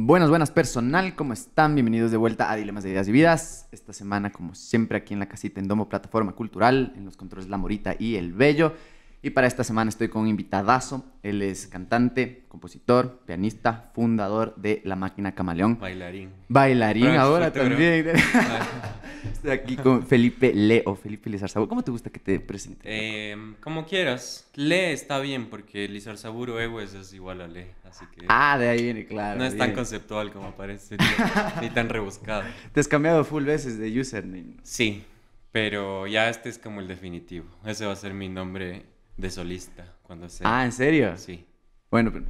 Buenas, buenas personal, ¿cómo están? Bienvenidos de vuelta a Dilemas de Ideas y Vidas. Esta semana, como siempre, aquí en la casita en Domo Plataforma Cultural, en los controles La Morita y El Bello. Y para esta semana estoy con un invitadazo. Él es cantante, compositor, pianista, fundador de La Máquina Camaleón. Bailarín. Bailarín ahora también. Estoy aquí con Felipe Leo, Felipe Lizarzaburo. ¿Cómo te gusta que te presente? Eh, como quieras. Le está bien porque Lizarzaburo Ego es igual a Le. Así que ah, de ahí viene, claro. No es tan conceptual como parece, ni, tan rebuscado. Te has cambiado full veces de username. Sí, pero ya este es como el definitivo. Ese va a ser mi nombre de solista cuando sea. Ah, ¿en serio? Sí. Bueno, pero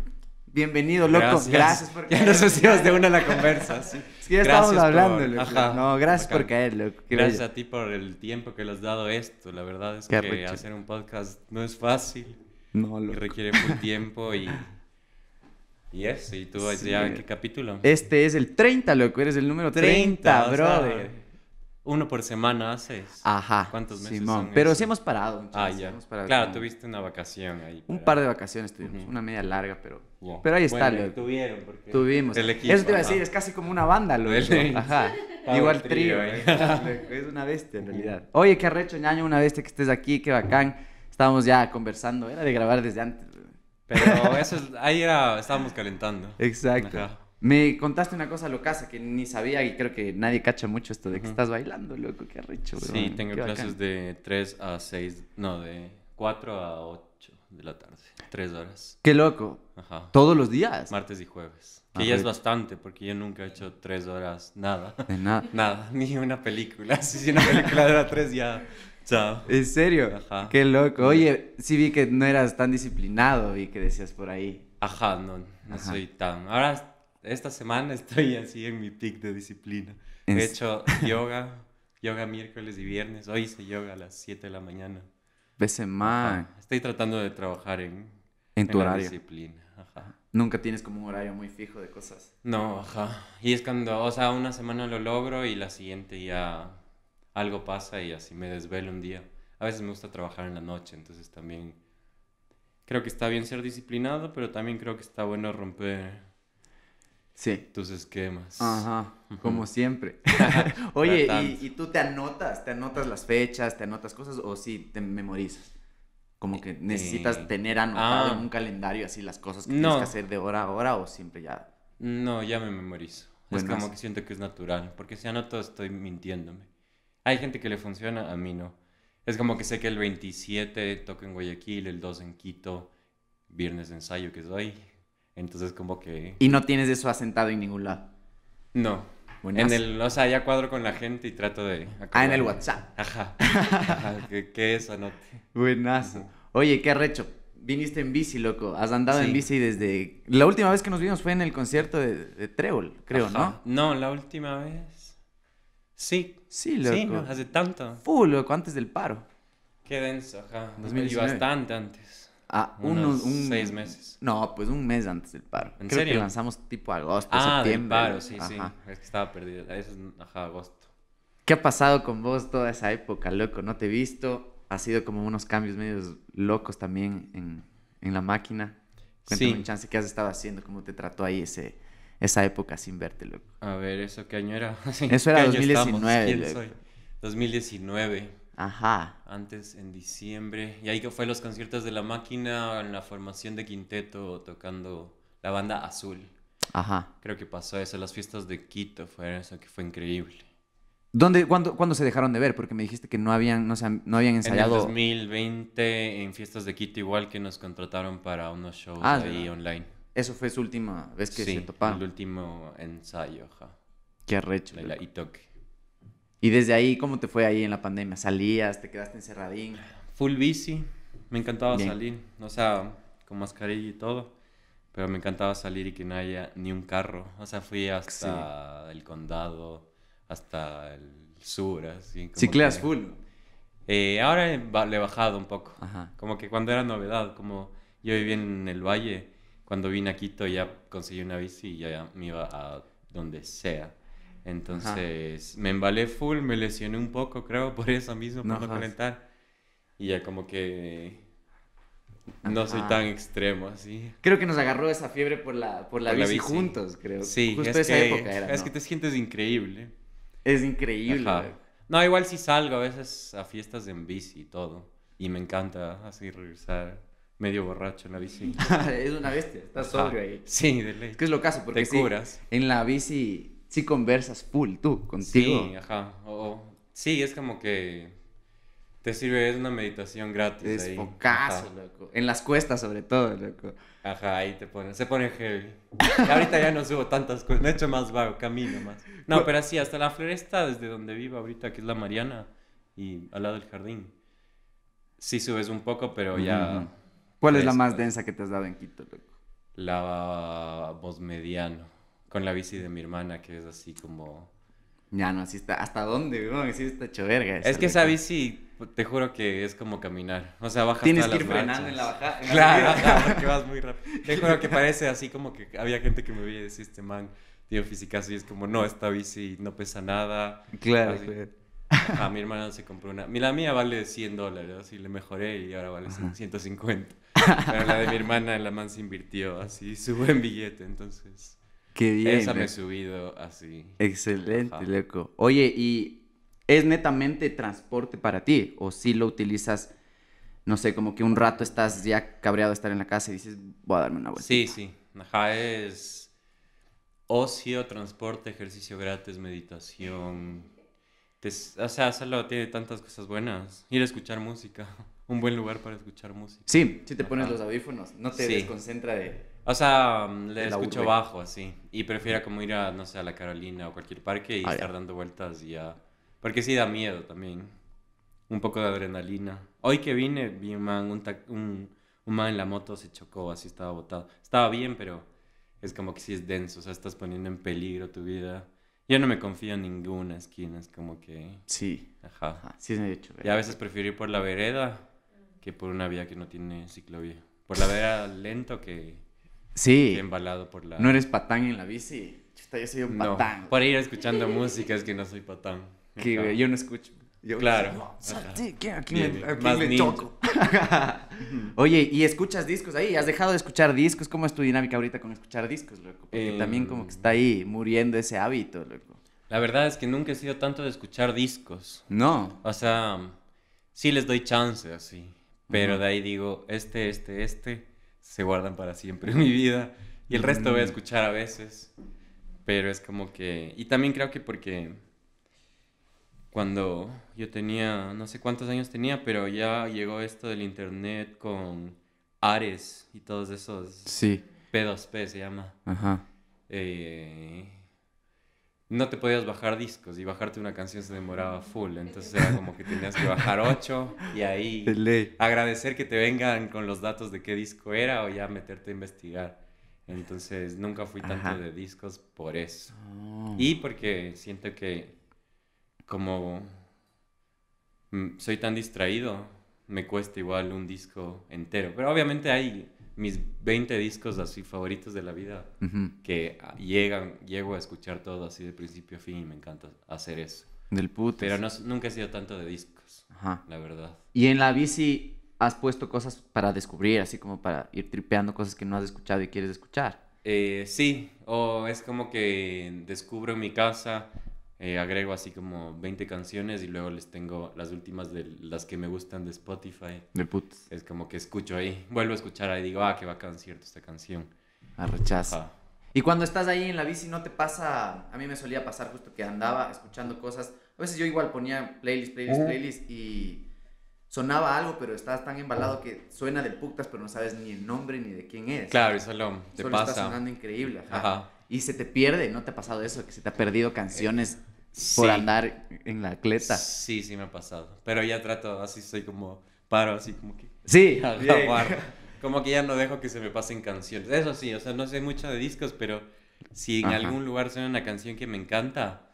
Bienvenido, loco. Gracias. por caer. Ya nos de una la conversa. Sí. ya gracias estábamos hablando, loco. no, gracias por caer, loco. gracias a ti por el tiempo que le has dado esto. La verdad es que hacer un podcast no es fácil. No, loco. requiere mucho tiempo y. Y eso, y tú ya en qué capítulo. Este es el 30, loco. Eres el número 30, brother. uno por semana haces. Ajá. ¿Cuántos meses? pero sí hemos parado. ah, ya. claro, tuviste una vacación ahí. Un par de vacaciones tuvimos. Una media larga, pero pero ahí está. lo, tuvieron tuvimos. Eso te iba a decir, es casi como una banda, lo Ajá. Igual trío. ¿eh? es una bestia en realidad. Oye, qué arrecho, ñaño, una bestia que estés aquí, qué bacán. Estábamos ya conversando, era de grabar desde antes. Pero eso ahí estábamos calentando. Exacto. Me contaste una cosa locasa que ni sabía y creo que nadie cacha mucho esto de que estás bailando, loco, qué arrecho. Bro. Sí, tengo clases de 3 a 6, no, de 4 a 8 de la tarde. Tres horas. Qué loco. Ajá. Todos los días. Martes y jueves. Ah, que ya es bastante, porque yo nunca he hecho tres horas nada. De nada. nada, ni una película. Si una película dura tres, ya. Chao. ¿En serio? Ajá. Qué loco. Oye, sí vi que no eras tan disciplinado, vi que decías por ahí. Ajá, no, no soy tan. Ahora, esta semana estoy así en mi pic de disciplina. He hecho yoga, yoga miércoles y viernes. Hoy hice yoga a las 7 de la mañana. Bese Estoy tratando de trabajar en en tu horario. disciplina, ajá. Nunca tienes como un horario muy fijo de cosas. No, ajá. Y es cuando, o sea, una semana lo logro y la siguiente ya algo pasa y así me desvelo un día. A veces me gusta trabajar en la noche, entonces también creo que está bien ser disciplinado, pero también creo que está bueno romper sí. tus esquemas. Ajá, como siempre. Oye, y, y, tú te anotas? ¿Te anotas las fechas? ¿Te anotas cosas? ¿O sí te memorizas? Como que eh, necesitas eh, tener anotado en ah. un calendario así las cosas que tienes que hacer de hora a hora o siempre ya. No, ya me memorizo. es como que siento que es natural, porque si anoto estoy mintiéndome. Hay gente que le funciona, a mí no. Es como que sé que el 27 toco en Guayaquil, el 2 en Quito, viernes ensayo que es hoy. Entonces como que... Y no tienes eso asentado en ningún lado. No, en el, o sea, ya cuadro con la gente y trato de... Ah, en el WhatsApp. Ajá. ¿Qué, anote? Buenazo. Oye, qué recho. Viniste en bici, loco. Has andado en bici desde... La última vez que nos vimos fue en el concierto de, de creo, ¿no? No, la última vez... Sí. Sí, loco. Sí, hace tanto. Full, loco, antes del paro. Qué denso, ajá. Y bastante antes. Ah, unos, un, seis meses. No, pues un mes antes del paro. Creo que lanzamos tipo agosto, ah, septiembre. Ah, paro, sí, sí. Es que estaba perdido. Eso es, agosto. ¿Qué ha pasado con vos toda esa época, loco? No te he visto. Ha sido como unos cambios medios locos también en, en la máquina. Cuéntame un chance qué has estado haciendo, cómo te trató ahí ese, esa época sin verte, loco. A ver, ¿eso qué año era? eso era 2019. 2019. Ajá. Antes, en diciembre. Y ahí que fue los conciertos de la máquina en la formación de quinteto tocando la banda azul. Ajá. Creo que pasó eso. Las fiestas de Quito fue eso, que fue increíble. ¿Dónde, cuándo, se dejaron de ver? Porque me dijiste que no habían, no, se, no habían ensayado. En 2020, en fiestas de Quito, igual que nos contrataron para unos shows ah, ahí online. Eso fue su última vez que se toparon. el último ensayo, ajá. Qué arrecho. la, y y desde ahí, ¿cómo te fue ahí en la pandemia? ¿Salías? ¿Te quedaste encerradín? Full bici. Me encantaba salir. O sea, con mascarilla y todo. Pero me encantaba salir y que no haya ni un carro. O sea, fui hasta el condado, hasta el sur, así. ¿Cicleas full? Eh, ahora le he bajado un poco. Como que cuando era novedad, como yo vivía en el valle, cuando vine a Quito ya conseguí una bici y ya me iba a donde sea. Entonces me embalé full, me lesioné un poco, creo, por eso mismo, por no, Y ya como que no soy tan extremo así. Creo que nos agarró esa fiebre por la, por la, bici, juntos, creo. Sí, justo es esa que, época era. Es que te sientes increíble. Es increíble. No, igual sí salgo a veces a fiestas en bici y todo. Y me encanta así regresar medio borracho en la bici. es una bestia, estás sobrio ahí. Sí, de ley. Es es lo caso, porque te curas. en la bici sí conversas full tú contigo. Sí, ajá. sí, es como que te sirve, es una meditación gratis. Es loco. En las cuestas, sobre todo, loco. Ajá, ahí te pone. se pone heavy. ahorita ya no subo tantas cosas, me he hecho más vago, camino más. No, pero sí, hasta la floresta, desde donde vivo ahorita, que es la Mariana, y al lado del jardín. Sí subes un poco, pero ya... ¿Cuál es la más densa que te has dado en Quito, loco? La mediano con la bici de mi hermana, que es así como... Ya, no, así está. ¿Hasta dónde, weón? está hecho Es que esa bici, te juro que es como caminar. O sea, bajas Tienes que ir en la bajada. claro, porque vas muy rápido. Te juro que parece así como que había gente que me veía y decía, este man tiene física y es como, no, esta bici no pesa nada. Claro, a mi hermana se compró una. La mía vale 100 dólares, así le mejoré y ahora vale 150. Pero la de mi hermana, la man se invirtió, así, su buen billete, entonces... Qué bien. Esa me he eh. subido así. Excelente, loco. Oye, ¿y es netamente transporte para ti? ¿O si lo utilizas, no sé, como que un rato estás ya cabreado de estar en la casa y dices, voy a darme una vuelta? Sí, sí. Ajá, es ocio, transporte, ejercicio gratis, meditación. o sea, solo tiene tantas cosas buenas. Ir a escuchar música. Un buen lugar para escuchar música. Sí, si te pones los audífonos, no te desconcentra de o sea, mm, le escucho bajo, así. Y prefiero como ir a, no sé, a la Carolina o cualquier parque y ah, estar dando vueltas y ya. Porque sí da miedo también. Un poco de adrenalina. Hoy que vine, vi un man, un, un, en la moto se chocó, así estaba botado. Estaba bien, pero es como que sí es denso. O sea, estás poniendo en peligro tu vida. Yo no me confío en ninguna esquina, es como que... Sí. Ajá. Sí, es hecho. Y a veces prefiero ir por la vereda que por una vía que no tiene ciclovía. Por la vereda lento que Sí. Embalado por la... No eres patán en la bici. yo soy un patán. Por ir escuchando música es que no soy patán. yo no escucho. claro. aquí me, me Oye, ¿y escuchas discos ahí? ¿Has dejado de escuchar discos? ¿Cómo es tu dinámica ahorita con escuchar discos, loco? Porque em, también como que está ahí muriendo ese hábito, loco. La verdad es que nunca he sido tanto de escuchar discos. No. O sea, sí les doy chance así. Pero de ahí digo, este, este, este se guardan para siempre en mi vida. Y el resto voy a mm. escuchar a veces. Pero es como que... Y también creo que porque cuando yo tenía, no sé cuántos años tenía, pero ya llegó esto del internet con Ares y todos esos... Sí. P2P se llama. Ajá. Eh, no te podías bajar discos y bajarte una canción se demoraba full, entonces era como que tenías que bajar ocho y ahí agradecer que te vengan con los datos de qué disco era o ya meterte a investigar. Entonces nunca fui tanto de discos por eso. Oh. Y porque siento que como mm, soy tan distraído, me cuesta igual un disco entero. Pero obviamente hay mis 20 discos así favoritos de la vida que llegan, llego a escuchar todo así de principio a fin y me encanta hacer eso. Del puto. Pero no, nunca he sido tanto de discos, la verdad. Y en la bici has puesto cosas para descubrir, así como para ir tripeando cosas que no has escuchado y quieres escuchar. Eh, sí, o es como que descubro mi casa eh, agrego así como 20 canciones y luego les tengo las últimas de las que me gustan de Spotify. De putz. Es como que escucho ahí, vuelvo a escuchar ahí, digo, ah, qué bacán, cierto, esta canción. A rechazo. Y cuando estás ahí en la bici, ¿no te pasa? A mí me solía pasar justo que andaba escuchando cosas. A veces yo igual ponía playlist, playlist, playlist y sonaba algo, pero estabas tan embalado que suena de putas, pero no sabes ni el nombre ni de quién es. Claro, y solo te pasa. Está sonando increíble, ajá y se te pierde. ¿No te ha pasado eso? Que se te ha perdido canciones por andar en la cleta. Sí, sí me ha pasado. Pero ya trato, así soy como, paro así como que... Sí, Como que ya no dejo que se me pasen canciones. Eso sí, o sea, no sé mucho de discos, pero si en algún lugar suena una canción que me encanta,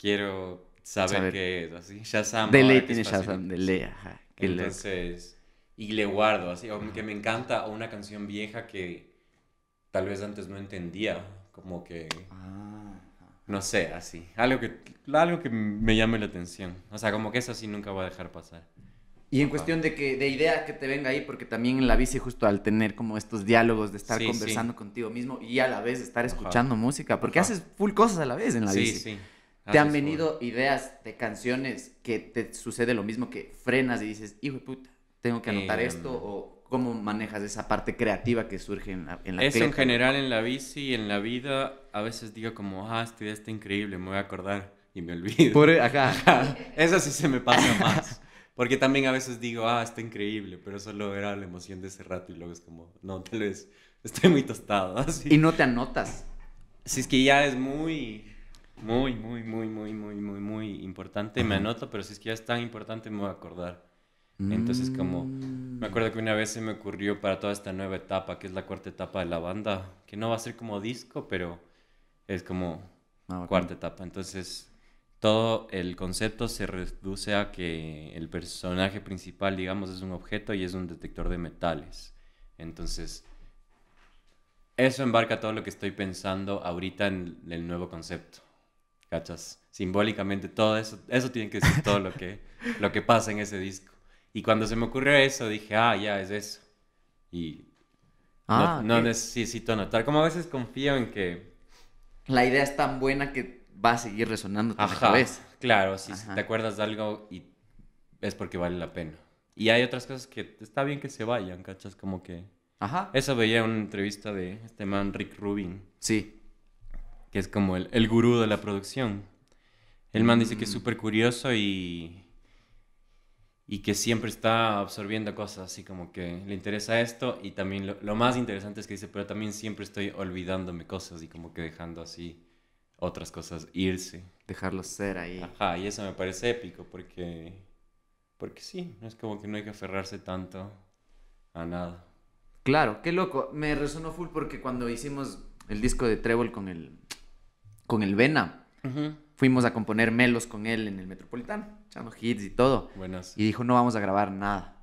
quiero saber, qué es, así. Shazam. De ley tiene Shazam, de ley. Ajá. Entonces, y le guardo, así, aunque me encanta, o una canción vieja que tal vez antes no entendía. Como que... Ah, no sé, así. Algo que, algo que me llame la atención. O sea, como que eso sí nunca va a dejar pasar. Y en cuestión de que de ideas que te venga ahí, porque también en la bici justo al tener como estos diálogos de estar conversando contigo mismo y a la vez estar escuchando música, porque haces full cosas a la vez en la bici. sí. ¿Te han venido ideas de canciones que te sucede lo mismo que frenas y dices, hijo de puta, tengo que anotar em, esto o ¿Cómo manejas esa parte creativa que surge en la, en la Eso en general en la bici, y en la vida, a veces digo como, ah, este día está increíble, me voy a acordar y me olvido. Por, e, Eso sí se me pasa más. Porque también a veces digo, ah, está increíble, pero solo era la emoción de ese rato y luego es como, no, tal vez estoy muy tostado. Y no te anotas. Si es que ya es muy, muy, muy, muy, muy, muy, muy, muy importante, me anoto, pero si es que ya es tan importante, me voy a acordar. Entonces, como me mm. acuerdo que una vez se me ocurrió para toda esta nueva etapa, que es la cuarta etapa de la banda, que no va a ser como disco, pero es como ah, cuarta etapa. Entonces, todo el concepto se reduce a que el personaje principal, digamos, es un objeto y es un detector de metales. Entonces, eso embarca todo lo que estoy pensando ahorita en el nuevo concepto. ¿Cachas? Simbólicamente todo eso, eso tiene que ser todo lo que, lo que pasa en ese disco. Y cuando se me ocurrió eso, dije, ah, ya, es eso. Y no, ah, necesito anotar. Como a veces confío en que... La idea es tan buena que va a seguir resonando Ajá, Claro, si te acuerdas de algo y es porque vale la pena. Y hay otras cosas que está bien que se vayan, ¿cachas? Como que... Ajá. Eso veía en una entrevista de este man Rick Rubin. Sí. Que es como el, el gurú de la producción. El man dice que es mm. súper curioso y y que siempre está absorbiendo cosas, así como que le interesa esto y también lo, más interesante es que dice, pero también siempre estoy olvidándome cosas y como que dejando así otras cosas irse. Dejarlos ser ahí. Ajá, y eso me parece épico porque, porque sí, es como que no hay que aferrarse tanto a nada. Claro, qué loco, me resonó full porque cuando hicimos el disco de Trébol con el, con el Vena, Fuimos a componer melos con él en el Metropolitano, echando hits y todo. Buenas. Y dijo, no vamos a grabar nada.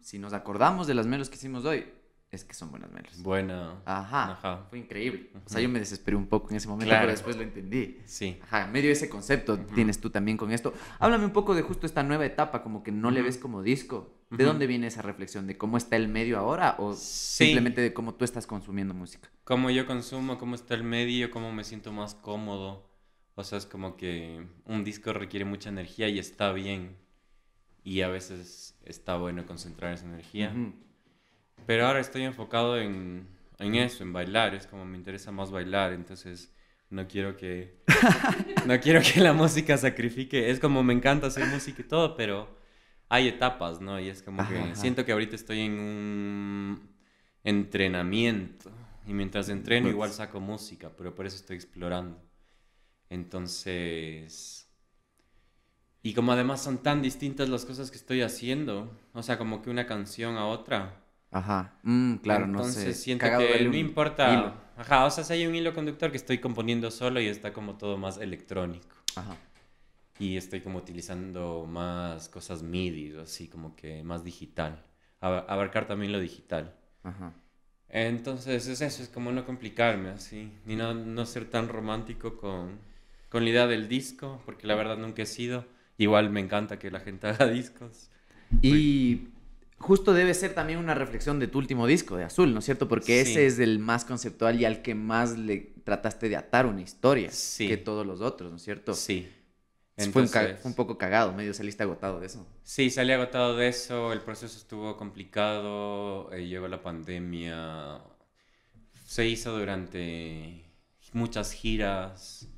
Si nos acordamos de las melos que hicimos hoy, es que son buenas melos. Buena. Ajá. Fue increíble. O sea, yo me desesperé un poco en ese momento, pero después lo entendí. Sí. Ajá. Medio ese concepto tienes tú también con esto. Háblame un poco de justo esta nueva etapa, como que no le ves como disco. ¿De dónde viene esa reflexión? ¿De cómo está el medio ahora o simplemente de cómo tú estás consumiendo música? Cómo yo consumo, cómo está el medio, cómo me siento más cómodo. O sea, es como que un disco requiere mucha energía y está bien. Y a veces está bueno concentrar esa energía. Pero ahora estoy enfocado en, en eso, en bailar. Es como me interesa más bailar. Entonces no quiero que no quiero que la música sacrifique es como me encanta hacer música y todo pero hay etapas no y es como que siento que ahorita estoy en un entrenamiento y mientras mm, entreno igual pues. saco música pero por eso estoy explorando entonces... Y como además son tan distintas las cosas que estoy haciendo, o sea, como que una canción a otra. Ajá, mm, claro, no sé. siento que no importa. Ajá, o sea, si hay un hilo conductor que estoy componiendo solo y está como todo más electrónico. Ajá. Y estoy como utilizando más cosas MIDI, así como que más digital. Abarcar también lo digital. Ajá. Entonces, es eso, es como no complicarme así, ni no ser tan romántico con con la idea del disco, porque la verdad nunca he sido. Igual me encanta que la gente haga discos. Y justo debe ser también una reflexión de tu último disco, de Azul, ¿no es cierto? Porque ese es el más conceptual y al que más le trataste de atar una historia sí. que todos los otros, ¿no es cierto? Sí. fue, un poco cagado, medio saliste agotado de eso. Sí, salí agotado de eso, el proceso estuvo complicado, eh, llegó la pandemia, se hizo durante muchas giras,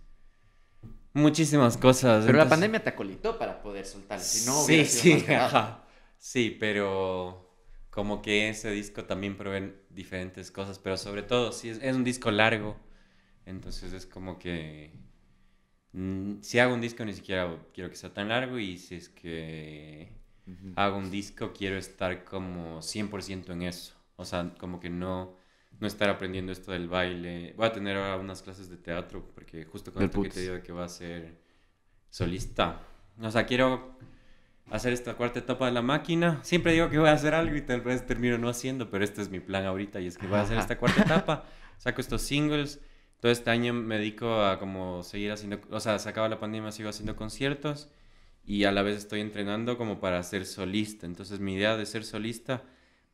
muchísimas cosas. Pero la pandemia te acolitó para poder soltar, si no Sí, sí, ajá. Sí, pero como que ese disco también provee diferentes cosas, pero sobre todo, si es, un disco largo, entonces es como que... Mm, si hago un disco ni siquiera quiero que sea tan largo y si es que hago un disco quiero estar como 100% en eso. O sea, como que no no estar aprendiendo esto del baile. Voy a tener ahora unas clases de teatro, porque justo con esto que te digo que va a ser solista. O sea, quiero hacer esta cuarta etapa de la máquina. Siempre digo que voy a hacer algo y tal vez termino no haciendo, pero este es mi plan ahorita y es que voy a hacer esta cuarta etapa. Saco estos singles. Todo este año me dedico a como seguir haciendo, o sea, se acaba la pandemia, sigo haciendo conciertos y a la vez estoy entrenando como para ser solista. Entonces mi idea de ser solista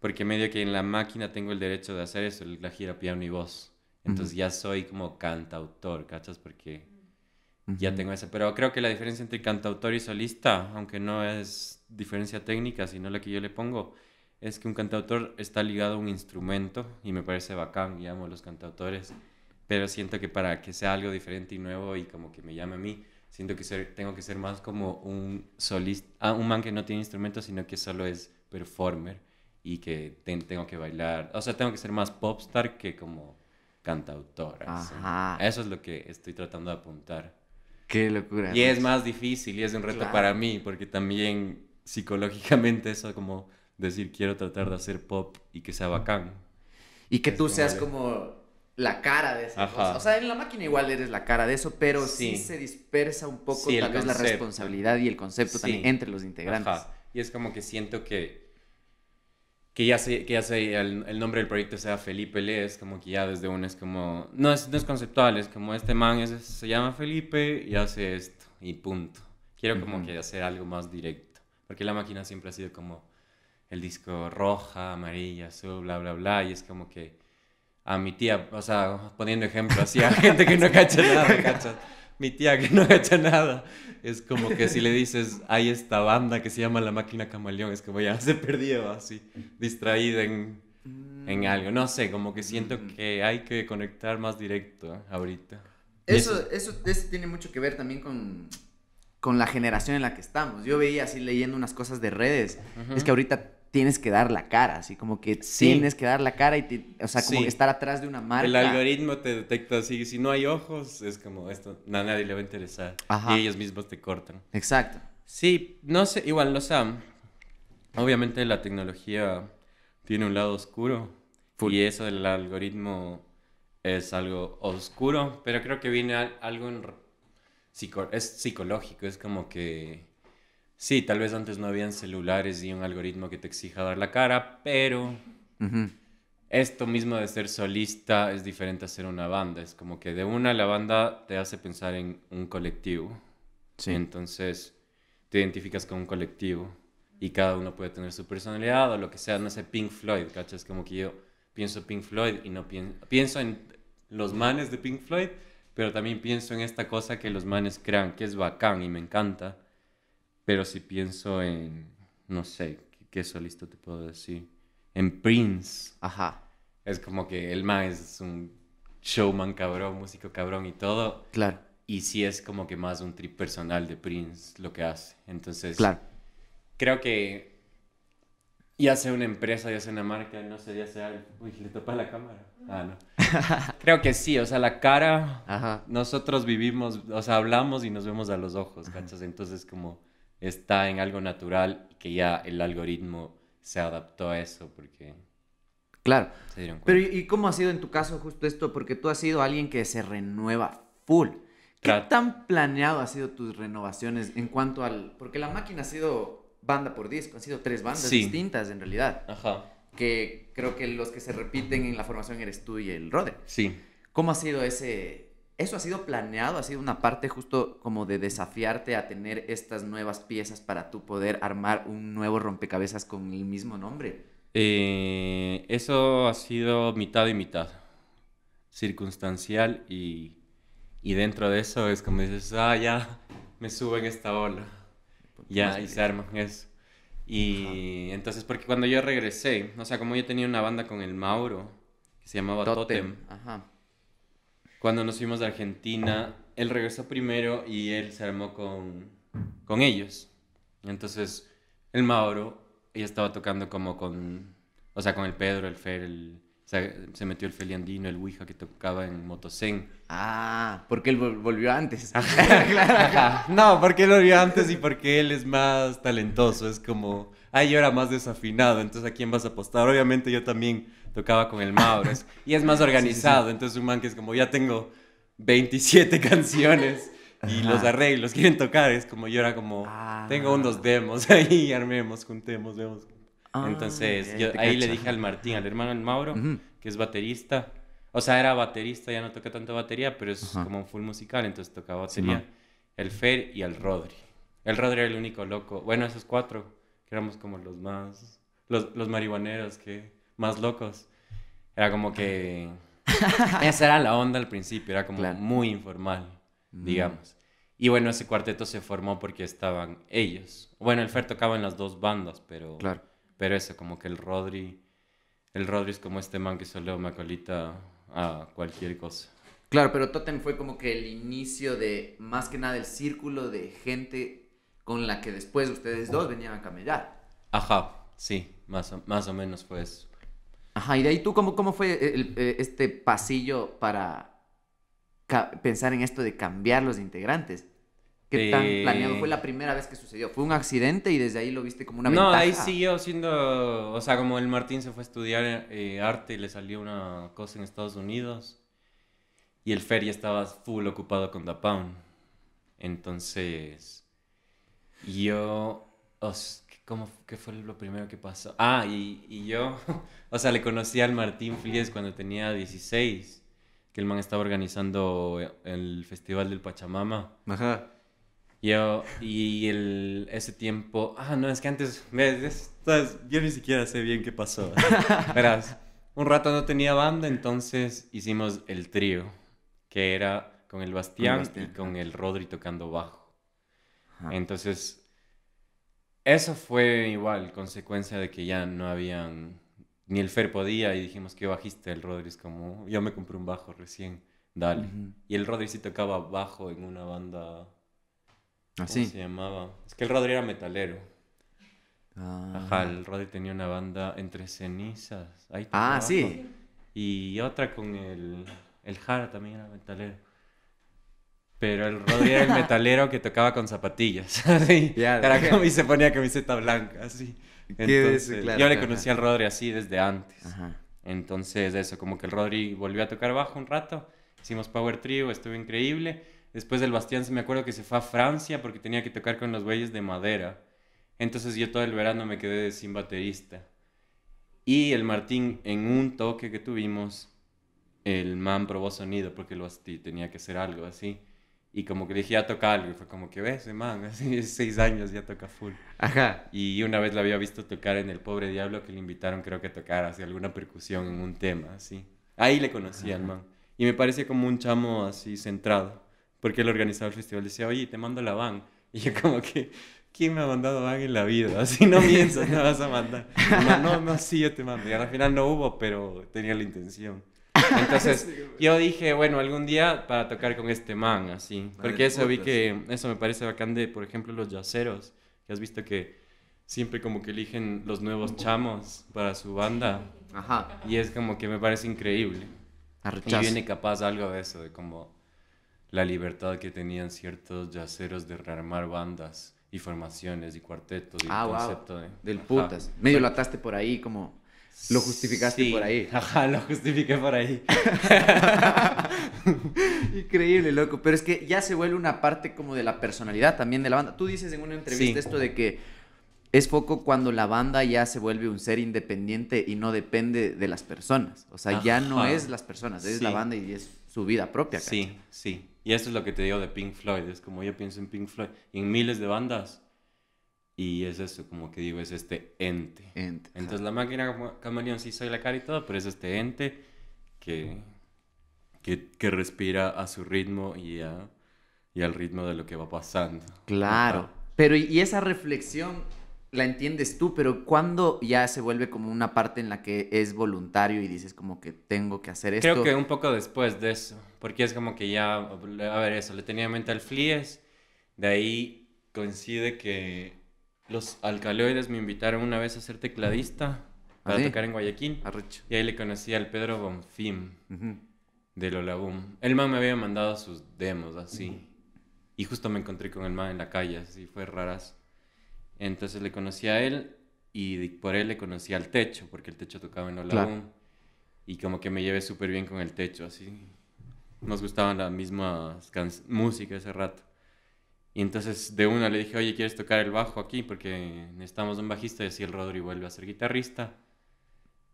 porque medio que en la máquina tengo el derecho de hacer eso, la gira piano y voz. Entonces ya soy como cantautor, ¿cachas? Porque ya tengo eso, Pero creo que la diferencia entre cantautor y solista, aunque no es diferencia técnica, sino la que yo le pongo, es que un cantautor está ligado a un instrumento y me parece bacán, y amo a los cantautores, pero siento que para que sea algo diferente y nuevo y como que me llame a mí, siento que tengo que ser más como un solista, ah, un man que no tiene instrumento, sino que solo es performer y que tengo que bailar, o sea, tengo que ser más popstar que como cantautora. Eso es lo que estoy tratando de apuntar. Qué locura. Y es pues. más difícil y es un reto para mí porque también psicológicamente eso como decir quiero tratar de hacer pop y que sea bacán. Y que tú seas como la cara de esa cosa. O sea, en la máquina igual eres la cara de eso, pero sí, se dispersa un poco la responsabilidad y el concepto también entre los integrantes. Y es como que siento que que ya sé, que ya el, nombre del proyecto sea Felipe es como que ya desde un es como, no es, no es conceptual, es como este man se llama Felipe y hace esto y punto. Quiero como que hacer algo más directo, porque la máquina siempre ha sido como el disco roja, amarilla, azul, bla, bla, bla, y es como que a mi tía, o sea, poniendo ejemplo así a gente que no cacha nada, cacha mi tía que no ha hecho nada. Es como que si le dices, hay esta banda que se llama La Máquina Camaleón, es como ya se perdió así, distraída en, en mm. algo. No sé, como que siento mm. que hay que conectar más directo ¿eh? ahorita. Eso, eso, tiene mucho que ver también con, con la generación en la que estamos. Yo veía así leyendo unas cosas de redes. Es que ahorita tienes que dar la cara, así como que tienes que dar la cara y, o sea, como estar atrás de una marca. El algoritmo te detecta así, si no hay ojos, es como esto, a nadie le va a interesar. Y ellos mismos te cortan. Exacto. Sí, no sé, igual, o sea, obviamente la tecnología tiene un lado oscuro y eso del algoritmo es algo oscuro, pero creo que viene algo en... es psicológico, es como que Sí, tal vez antes no habían celulares y un algoritmo que te exija dar la cara, pero esto mismo de ser solista es diferente a ser una banda. Es como que de una la banda te hace pensar en un colectivo. Entonces te identificas con un colectivo y cada uno puede tener su personalidad o lo que sea. No sé, Pink Floyd, ¿cachas? Como que yo pienso Pink Floyd y no pienso, pienso en los manes de Pink Floyd, pero también pienso en esta cosa que los manes crean que es bacán y me encanta pero si pienso en, no sé, ¿qué solista te puedo decir? En Prince. Ajá. Es como que el más es un showman cabrón, músico cabrón y todo. Claro. Y sí es como que más un trip personal de Prince lo que hace. Entonces, claro. creo que ya sea una empresa, ya sea una marca, no sé, ya sea... Uy, le topa la cámara. Ah, no. creo que sí, o sea, la cara, Ajá. nosotros vivimos, o sea, hablamos y nos vemos a los ojos, ¿cachas? Entonces, como está en algo natural que ya el algoritmo se adaptó a eso porque... Claro. Pero ¿y cómo ha sido en tu caso justo esto? Porque tú has sido alguien que se renueva full. ¿Qué tan planeado ha sido tus renovaciones en cuanto al...? Porque la máquina ha sido banda por disco, han sido tres bandas distintas en realidad. Ajá. Que creo que los que se repiten en la formación eres tú y el Roder. Sí. ¿Cómo ha sido ese, ¿Eso ha sido planeado? ¿Ha sido una parte justo como de desafiarte a tener estas nuevas piezas para tú poder armar un nuevo rompecabezas con el mismo nombre? Eh, eso ha sido mitad y mitad, circunstancial y, dentro de eso es como dices, ah, ya me subo en esta ola, ya, y se arma eso. Y entonces, porque cuando yo regresé, o sea, como yo tenía una banda con el Mauro, que se llamaba Totem, Totem Ajá cuando nos fuimos de Argentina, él regresó primero y él se armó con, con ellos. Entonces, el Mauro, ella estaba tocando como con, o sea, con el Pedro, el Fer, el, o sea, se metió el Feliandino, el Ouija que tocaba en Motocen. Ah, porque él volvió antes. no, porque él volvió antes y porque él es más talentoso. Es como, ay, yo era más desafinado, entonces ¿a quién vas a apostar? Obviamente yo también tocaba con el Mauro, Y es más organizado. Entonces un man que es como, ya tengo 27 canciones y los arreglos quieren tocar. Es como, yo era como, ah. tengo unos demos ahí, armemos, juntemos, vemos. Ah, entonces ahí le dije al Martín, al hermano del Mauro, que es baterista. O sea, era baterista, ya no toca tanto batería, pero es como un full musical, entonces tocaba sería el Fer y el Rodri. El Rodri era el único loco. Bueno, esos cuatro, que éramos como los más. Los, los marihuaneros que más locos. Era como que... Esa era la onda al principio, era como muy informal, mm. digamos. Y bueno, ese cuarteto se formó porque estaban ellos. Bueno, el Fer tocaba en las dos bandas, pero... Pero eso, como que el Rodri... El Rodri es como este man que solo me colita a cualquier cosa. Claro, pero Totem fue como que el inicio de, más que nada, el círculo de gente con la que después ustedes dos venían a camellar. Ajá, sí, más más o menos fue eso. Ajá, y de ahí tú, ¿cómo, cómo fue eh, este pasillo para pensar en esto de cambiar los integrantes? ¿Qué eh, tan planeado fue la primera vez que sucedió? ¿Fue un accidente y desde ahí lo viste como una ventaja? No, ahí siguió siendo... O sea, como el Martín se fue a estudiar eh, arte y le salió una cosa en Estados Unidos. Y el Fer ya estaba full ocupado con Da Pound. Entonces... Yo... ¿Qué fue lo primero que pasó? Ah, y, yo, o sea, le conocí al Martín Flies cuando tenía 16, que el man estaba organizando eh, el Festival del Pachamama. Ajá. Yo, y el, ese tiempo, ah, no, es que antes, ¿ves? yo ni siquiera sé bien qué pasó. Verás, un rato no tenía banda, entonces hicimos el trío, que era con el Bastián, y con el Rodri tocando bajo. Entonces eso fue igual, consecuencia de que ya no habían, ni el Fer podía y dijimos, que bajiste? El Rodri como, yo me compré un bajo recién, dale. Y el Rodri sí tocaba bajo en una banda... ¿Así? ¿Ah, se llamaba? Es que el Rodri era metalero. Ah. Ajá, el Rodri tenía una banda entre cenizas. ah, sí. Y otra con el, el Jara también era metalero. Pero el Rodri era el metalero que tocaba con zapatillas, y se ponía camiseta blanca, así. yo le conocí al Rodri así desde antes. Ajá. Entonces, eso, como que el Rodri volvió a tocar bajo un rato, hicimos Power Trio, estuvo increíble. Después del Bastián, se me acuerdo que se fue a Francia porque tenía que tocar con los bueyes de madera. Entonces yo todo el verano me quedé sin baterista. Y el Martín, en un toque que tuvimos, el man probó sonido porque el tenía que hacer algo así. Y como que le dije, ya toca algo. Y fue como que, ves, man, hace seis años ya toca full. Ajá. Y una vez la había visto tocar en El Pobre Diablo, que le invitaron, creo que a tocar así alguna percusión en un tema, así. Ahí le conocí al man. Y me parecía como un chamo así centrado. Porque el organizador del festival decía, oye, te mando la van. Y yo como que, ¿quién me ha mandado van en la vida? Así no piensas, no vas a mandar. no, no, sí, yo te mando. Y al final no hubo, pero tenía la intención. Entonces yo dije, bueno, algún día para tocar con este man, así. porque eso vi que, eso me parece bacán de, por ejemplo, los yaceros, que has visto que siempre como que eligen los nuevos chamos para su banda. Ajá. Y es como que me parece increíble. Y viene capaz algo de eso, de como la libertad que tenían ciertos yaceros de rearmar bandas y formaciones y cuartetos y ah, Del putas. Medio lataste por ahí como... Lo justificaste por ahí. Ajá, lo justifiqué por ahí. Increíble, loco. Pero es que ya se vuelve una parte como de la personalidad también de la banda. Tú dices en una entrevista esto de que es poco cuando la banda ya se vuelve un ser independiente y no depende de las personas. O sea, ya no es las personas, es la banda y es su vida propia. Sí, sí. Y eso es lo que te digo de Pink Floyd. Es como yo pienso en Pink Floyd. en miles de bandas y es eso, como que digo, es este ente. Entonces la máquina camaleón sí soy la cara y todo, pero es este ente que, que, que respira a su ritmo y, a, y, al ritmo de lo que va pasando. Claro, pero y esa reflexión la entiendes tú, pero cuando ya se vuelve como una parte en la que es voluntario y dices como que tengo que hacer esto? Creo que un poco después de eso, porque es como que ya, a ver eso, le tenía en mente al Flies, de ahí coincide que los alcaloides me invitaron una vez a ser tecladista ¿Ah, para tocar en Guayaquil. Ah, y ahí le conocí al Pedro Bonfim Del -huh. El man me había mandado sus demos así. Y justo me encontré con el man en la calle, así fue raras. Entonces le conocí a él y por él le conocí al techo, porque el techo tocaba en Lolaboom. Y como que me llevé súper bien con el techo, así. Nos gustaban las mismas música ese rato. Y entonces de una le dije, oye, ¿quieres tocar el bajo aquí? Porque necesitamos un bajista y así el Rodri vuelve a ser guitarrista.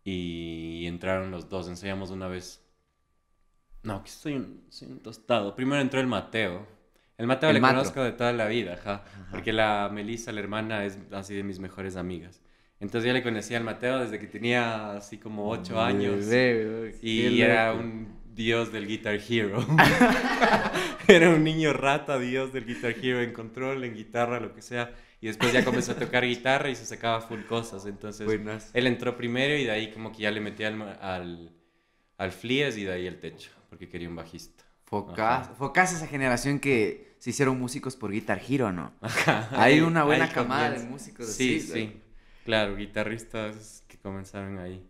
Y entraron los dos, Enseñamos una vez. No, que soy un, tostado. Primero entró el Mateo. El Mateo el le conozco de toda la vida, Porque la Melissa, la hermana, es así de mis mejores amigas. Entonces ya le conocía al Mateo desde que tenía así como ocho años. y era un dios del Guitar Hero. Era un niño rata, dios del Guitar Hero, en control, en guitarra, lo que sea. Y después ya comenzó a tocar guitarra y se sacaba full cosas. Entonces, él entró primero y de ahí como que ya le metía al, al, al y de ahí el techo, porque quería un bajista. Focas, focas esa generación que se hicieron músicos por Guitar Hero, ¿no? Hay una buena camada de músicos. Sí, sí. Claro, guitarristas que comenzaron ahí.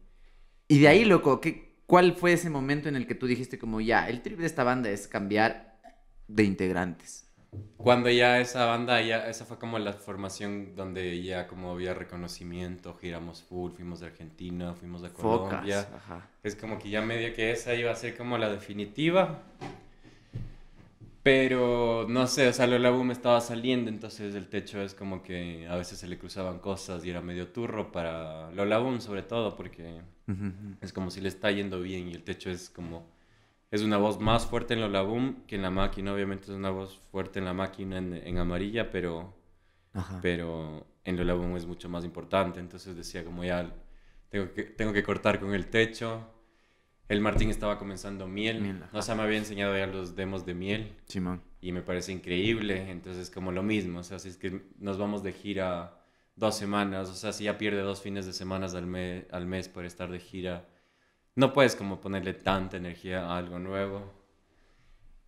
Y de ahí, loco, ¿qué, ¿Cuál fue ese momento en el que tú dijiste como ya, el trip de esta banda es cambiar de integrantes? Cuando ya esa banda, ya, esa fue como la formación donde ya como había reconocimiento, giramos full, fuimos de Argentina, fuimos de Colombia. ajá. Es como que ya medio que esa iba a ser como la definitiva pero no sé, o sea, Lola Boom estaba saliendo, entonces el techo es como que a veces se le cruzaban cosas y era medio turro para Lola Boom, sobre todo, porque es como si le está yendo bien y el techo es como. Es una voz más fuerte en Lola Boom que en la máquina, obviamente es una voz fuerte en la máquina en, en amarilla, pero. Pero en Lola Boom es mucho más importante, entonces decía como ya tengo que, tengo que cortar con el techo el Martín estaba comenzando miel. o sea, me había enseñado ya los demos de miel. Y me parece increíble. Entonces, como lo mismo. O sea, si es que nos vamos de gira dos semanas. O sea, si ya pierde dos fines de semana al, mes por estar de gira, no puedes como ponerle tanta energía a algo nuevo.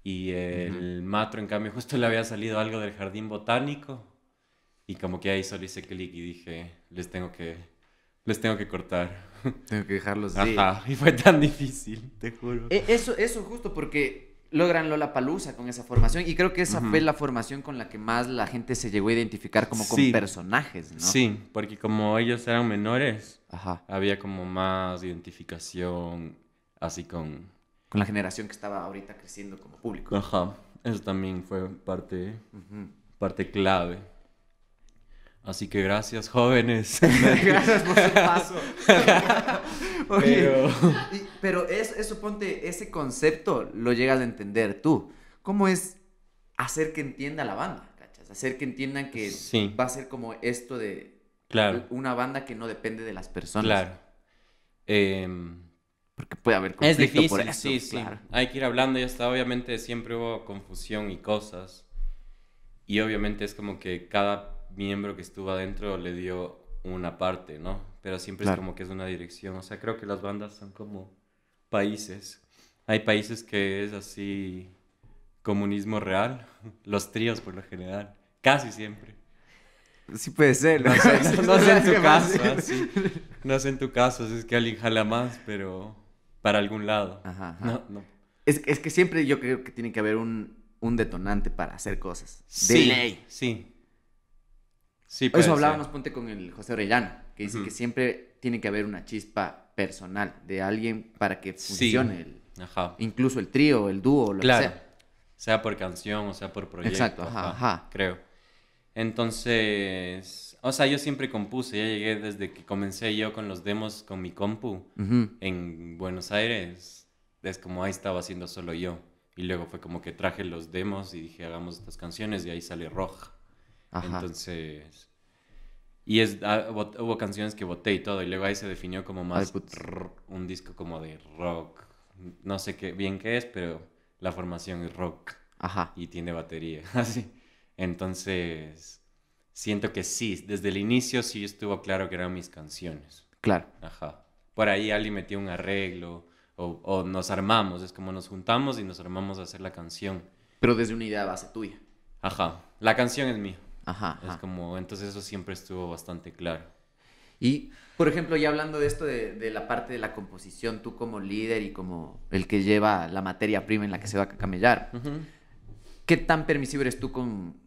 Y el matro, en cambio, justo le había salido algo del jardín botánico. Y como que ahí solo hice clic y dije, les tengo que, les tengo que cortar. Tengo que dejarlos. así. Ajá, y fue tan difícil, te juro. E, eso, eso justo porque logran Palusa con esa formación y creo que esa fue la formación con la que más la gente se llegó a identificar como con personajes, ¿no? Sí, porque como ellos eran menores, había como más identificación así con... Con la generación que estaba ahorita creciendo como público. Ajá, eso también fue parte, parte clave. Así que gracias, jóvenes. gracias por su paso. pero, es, eso, ponte, ese concepto lo llegas a entender tú. ¿Cómo es hacer que entienda la banda? ¿Cachas? Hacer que entiendan que va a ser como esto de una banda que no depende de las personas. Claro. Em, Porque puede haber conflicto es difícil, sí, sí. Hay que ir hablando y está obviamente siempre hubo confusión y cosas. Y obviamente es como que cada miembro que estuvo adentro le dio una parte, ¿no? Pero siempre es como que es una dirección. O sea, creo que las bandas son como países. Hay países que es así comunismo real, los tríos por lo general, casi siempre. Sí puede ser. No sé, sé en tu caso, ah, no sé en tu caso, es que alguien jala más, pero para algún lado. Ajá, No, no. Es, que siempre yo creo que tiene que haber un, detonante para hacer cosas. sí, Sí, Sí, Eso hablábamos, ponte con el José Orellano, que dice que siempre tiene que haber una chispa personal de alguien para que funcione. Incluso el trío, el dúo, lo que sea. Sea por canción o sea por proyecto. Exacto, ajá, Creo. Entonces, o sea, yo siempre compuse, ya llegué desde que comencé yo con los demos con mi compu en Buenos Aires, es como ahí estaba haciendo solo yo. Y luego fue como que traje los demos y dije, hagamos estas canciones y ahí sale Roja. Ajá. Entonces... Y es, ah, hubo canciones que voté y todo, y luego ahí se definió como más un disco como de rock. No sé qué, bien qué es, pero la formación es rock. Ajá. Y tiene batería, así. Entonces, siento que sí, desde el inicio sí estuvo claro que eran mis canciones. Claro. Ajá. Por ahí alguien metió un arreglo, o, o nos armamos, es como nos juntamos y nos armamos a hacer la canción. Pero desde una idea base tuya. Ajá. La canción es mía. Es como, entonces eso siempre estuvo bastante claro. Y, por ejemplo, ya hablando de esto de, la parte de la composición, tú como líder y como el que lleva la materia prima en la que se va a camellar, ¿qué tan permisivo eres tú con,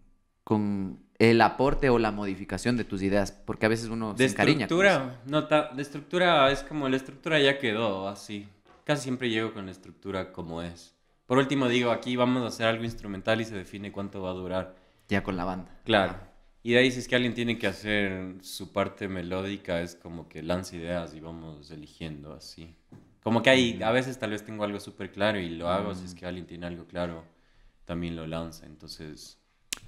con el aporte o la modificación de tus ideas? Porque a veces uno de se encariña. Estructura, no, de estructura es como la estructura ya quedó así. Casi siempre llego con la estructura como es. Por último digo, aquí vamos a hacer algo instrumental y se define cuánto va a durar ya con la banda. Claro. Y de ahí si es que alguien tiene que hacer su parte melódica, es como que lanza ideas y vamos eligiendo así. Como que hay mm. a veces tal vez tengo algo súper claro y lo hago, si es mm. que alguien tiene algo claro, también lo lanza. Entonces...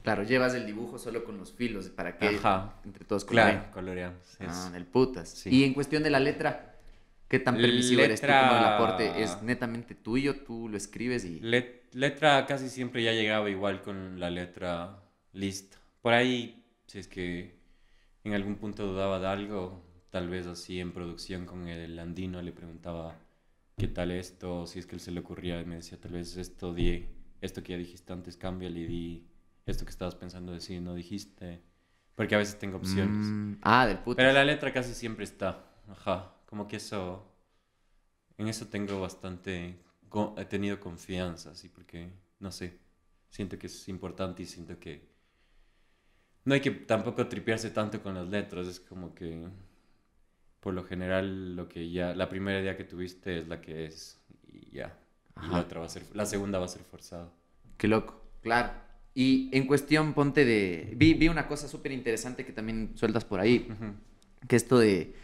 Claro, llevas el dibujo solo con los filos para que entre todos coloreamos. Claro, ah, colorean. el putas. Y en cuestión de la letra, ¿Qué tan permisivo eres tú el aporte? ¿Es netamente tuyo? ¿Tú lo escribes? y letra casi siempre ya llegaba igual con la letra Listo. Por ahí, si es que en algún punto dudaba de algo, tal vez así en producción con el andino le preguntaba qué tal esto, si es que él se le ocurría y me decía, tal vez esto, di, esto que ya dijiste antes, cambia, le di esto que estabas pensando decir, no dijiste. Porque a veces tengo opciones. Mm, ah, del puto. Pero la letra casi siempre está. Ajá. Como que eso. En eso tengo bastante. He tenido confianza, así, porque. No sé. Siento que es importante y siento que no hay que tampoco tripearse tanto con las letras, es como que por lo general lo que ya, la primera idea que tuviste es la que es y ya. Y la otra va a ser, la segunda va a ser forzada. Qué loco, claro. Y en cuestión, ponte de... Vi, una cosa súper interesante que también sueltas por ahí, que esto de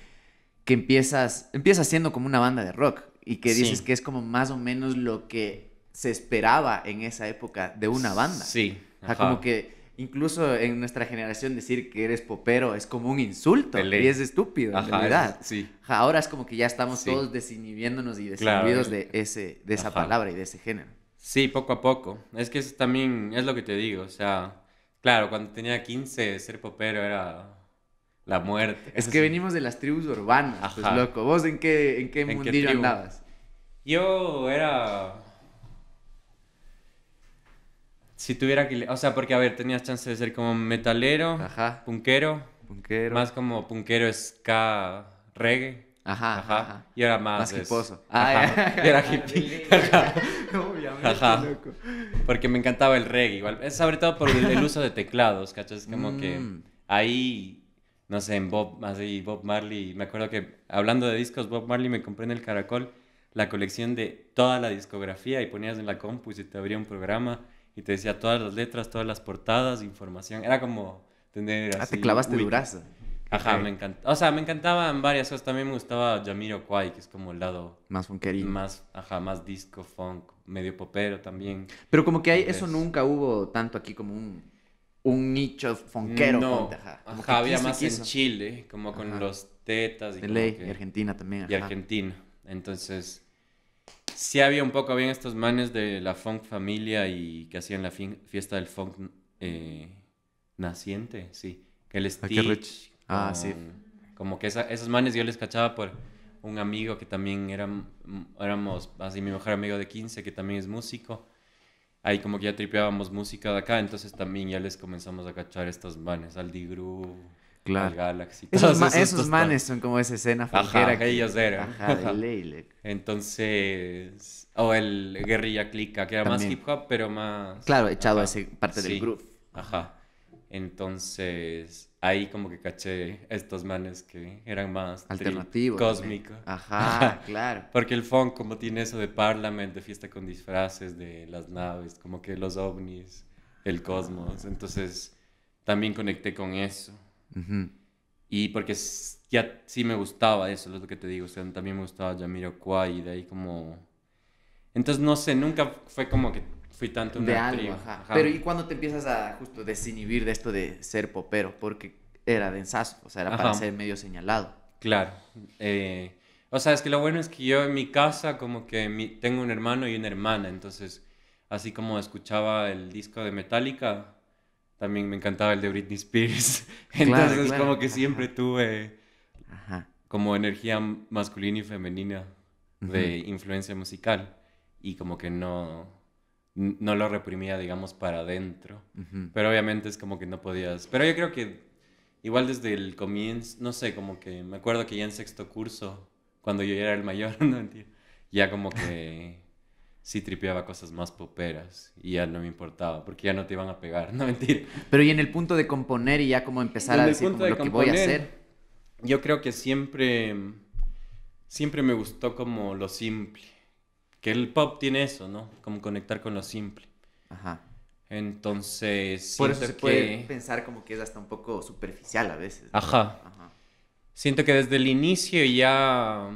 que empiezas, empiezas siendo como una banda de rock y que dices que es como más o menos lo que se esperaba en esa época de una banda. Sí. como que incluso en nuestra generación decir que eres popero es como un insulto y es estúpido en realidad. ahora es como que ya estamos todos desinhibiéndonos y desinhibidos eh. de, ese, de esa palabra y de ese género. Sí, poco a poco. Es que eso también es lo que te digo. O sea, claro, cuando tenía 15, ser popero era la muerte. Es que venimos de las tribus urbanas, pues loco. ¿Vos en qué, en qué mundillo andabas? Yo era Si tuviera que... O sea, porque, a ver, tenías chance de ser como metalero, punquero punquero Más como punquero ska reggae. Ajá, ajá. Y ahora más... Más ah, era hippie. Obviamente, loco. Porque me encantaba el reggae igual. Es sobre todo por el, uso de teclados, ¿cachas? Como que mm. ahí no sé, en Bob, así Bob Marley, me acuerdo que hablando de discos, Bob Marley me compré en el Caracol la colección de toda la discografía y ponías en la compu y se te abría un programa y te decía todas las letras, todas las portadas, información. Era como tener así. Ah, te clavaste el brazo. Ajá, me encantaba. O sea, me encantaban varias cosas. También me gustaba Jamiro Kwai, que es como el lado. Más funkerín. Más, ajá, más disco, funk, medio popero también. Pero como que hay, eso nunca hubo tanto aquí como un, un nicho funkero. No, ajá. había más en Chile, como con los tetas. Y, ley, Argentina también. Y Argentina. Entonces, sí había un poco, bien estos manes de la funk familia y que hacían la fiesta del funk eh, naciente, sí. el ah, Stitch. Ah, sí. Como que esos manes yo les cachaba por un amigo que también era, éramos, así mi mejor amigo de 15, que también es músico. Ahí como que ya tripeábamos música de acá, entonces también ya les comenzamos a cachar estos manes, Aldi Gru, Claro. Esos, manes son como esa escena fajera. que ellos eran. Ajá, de Entonces. O el Guerrilla Clica, que era más hip hop, pero más. Claro, echado a esa parte del groove. Ajá. Entonces, ahí como que caché estos manes que eran más alternativos, cósmico. Ajá, claro. Porque el funk como tiene eso de Parliament, de fiesta con disfraces, de las naves, como que los ovnis, el cosmos. Entonces, también conecté con eso. Y porque ya sí me gustaba eso, es lo que te digo. también me gustaba Jamiroquai y de ahí como... Entonces, no sé, nunca fue como que fui tanto un de Pero ¿y cuando te empiezas a justo desinhibir de esto de ser popero? Porque era densazo, o sea, era para ser medio señalado. Claro. Eh, o sea, es que lo bueno es que yo en mi casa como que tengo un hermano y una hermana, entonces así como escuchaba el disco de Metallica, también me encantaba el de Britney Spears. Entonces como que siempre tuve como energía masculina y femenina de influencia musical y como que no, no lo reprimía, digamos, para adentro. Pero obviamente es como que no podías... Pero yo creo que igual desde el comienzo, no sé, como que me acuerdo que ya en sexto curso, cuando yo ya era el mayor, ya como que sí tripeaba cosas más poperas y ya no me importaba porque ya no te iban a pegar, no mentir. Pero y en el punto de componer y ya como empezar a decir lo que voy a hacer. Yo creo que siempre siempre me gustó como lo simple. Que el pop tiene eso, ¿no? Como conectar con lo simple. Ajá. Entonces, por eso se que... puede pensar como que es hasta un poco superficial a veces. Ajá. Siento que desde el inicio ya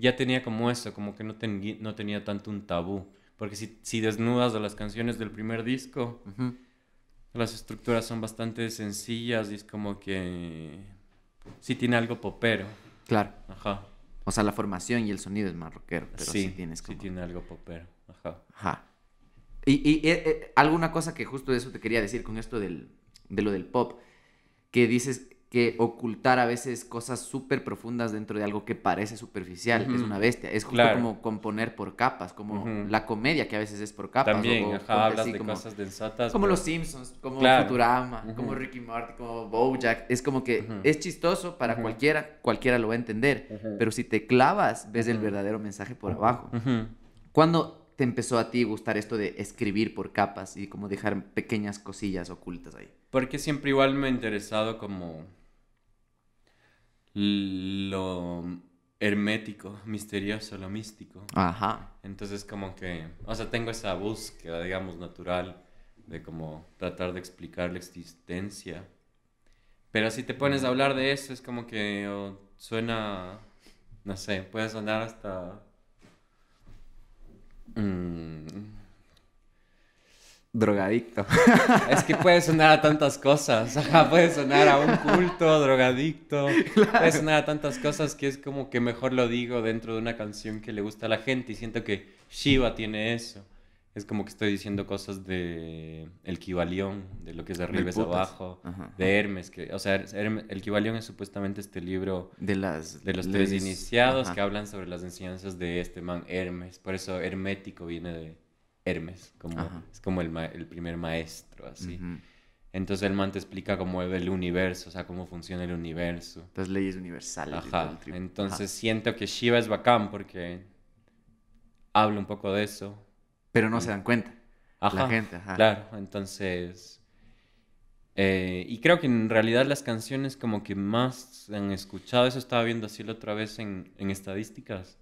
ya tenía como eso, como que no, tenía no tenía tanto un tabú. Porque si, desnudas las canciones del primer disco, las estructuras son bastante sencillas y es como que sí tiene algo popero. Claro. Ajá. O sea, la formación y el sonido es más rockero, pero sí, sí tienes tiene algo popero. Ajá. Ajá. Y, eh, eh, alguna cosa que justo de eso te quería decir con esto de lo del pop, que dices, que ocultar a veces cosas súper profundas dentro de algo que parece superficial, es una bestia. Es como componer por capas, como la comedia que a veces es por capas. También, hablas de como, cosas densatas. Como Los Simpsons, como Futurama, como Ricky Martin, como Bojack. Es como que es chistoso para cualquiera, cualquiera lo va a entender. Pero si te clavas, ves el verdadero mensaje por abajo. Cuando te empezó a ti gustar esto de escribir por capas y como dejar pequeñas cosillas ocultas ahí? Porque siempre igual me ha interesado como lo hermético, misterioso, lo místico. Ajá. Entonces como que, o sea, tengo esa búsqueda, digamos, natural de como tratar de explicar la existencia. Pero si te pones a hablar de eso, es como que suena, no sé, puede sonar hasta... Mm, drogadicto. Es que puede sonar a tantas cosas. puede sonar a un culto, drogadicto. es Puede sonar a tantas cosas que es como que mejor lo digo dentro de una canción que le gusta a la gente. Y siento que Shiva tiene eso. Es como que estoy diciendo cosas de el Kibalión, de lo que es de arriba es abajo, de Hermes. Que, o sea, el Kibalión es supuestamente este libro de, las, de los tres iniciados que hablan sobre las enseñanzas de este man Hermes. Por eso hermético viene de Hermes, como, es como el, primer maestro, así. Entonces el man te explica cómo es el universo, o sea, cómo funciona el universo. Las leyes universales. Ajá. Entonces siento que Shiva es bacán porque habla un poco de eso. Pero no mm. se dan cuenta. Ajá. La gente, ajá. Claro, entonces... Eh, y creo que en realidad las canciones como que más han escuchado, eso estaba viendo así la otra vez en, en estadísticas,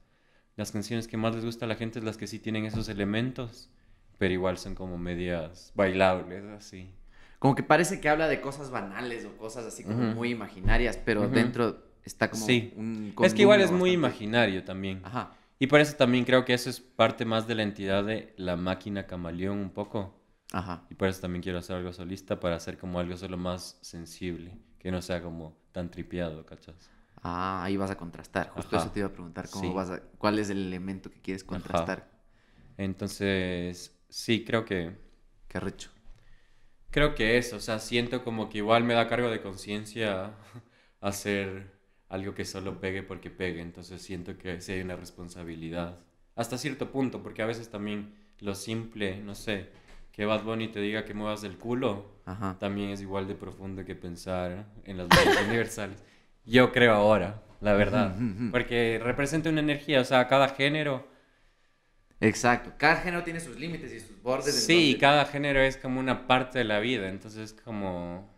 las canciones que más les gusta a la gente es las que sí tienen esos elementos pero igual son como medias bailables, así. Como que parece que habla de cosas banales o cosas así como muy imaginarias, pero dentro está como sí. Es que igual es muy imaginario también. Ajá. Y por eso también creo que eso es parte más de la entidad de la máquina camaleón un poco. Ajá. Y por eso también quiero hacer algo solista para hacer como algo solo más sensible, que no sea como tan tripiado, ¿cachas? Ah, ahí vas a contrastar. Justo eso te iba a preguntar, ¿cuál es el elemento que quieres contrastar? Entonces, Sí, creo que... Qué recho. Creo que es, o sea, siento como que igual me da cargo de conciencia hacer algo que solo pegue porque pegue, entonces siento que sí hay una responsabilidad. Hasta cierto punto, porque a veces también lo simple, no sé, que Bad Bunny te diga que muevas el culo, también es igual de profundo que pensar en las leyes universales. Yo creo ahora, la verdad, porque representa una energía, o sea, cada género Exacto, cada género tiene sus límites y sus bordes. Sí, y cada género es como una parte de la vida, entonces es como...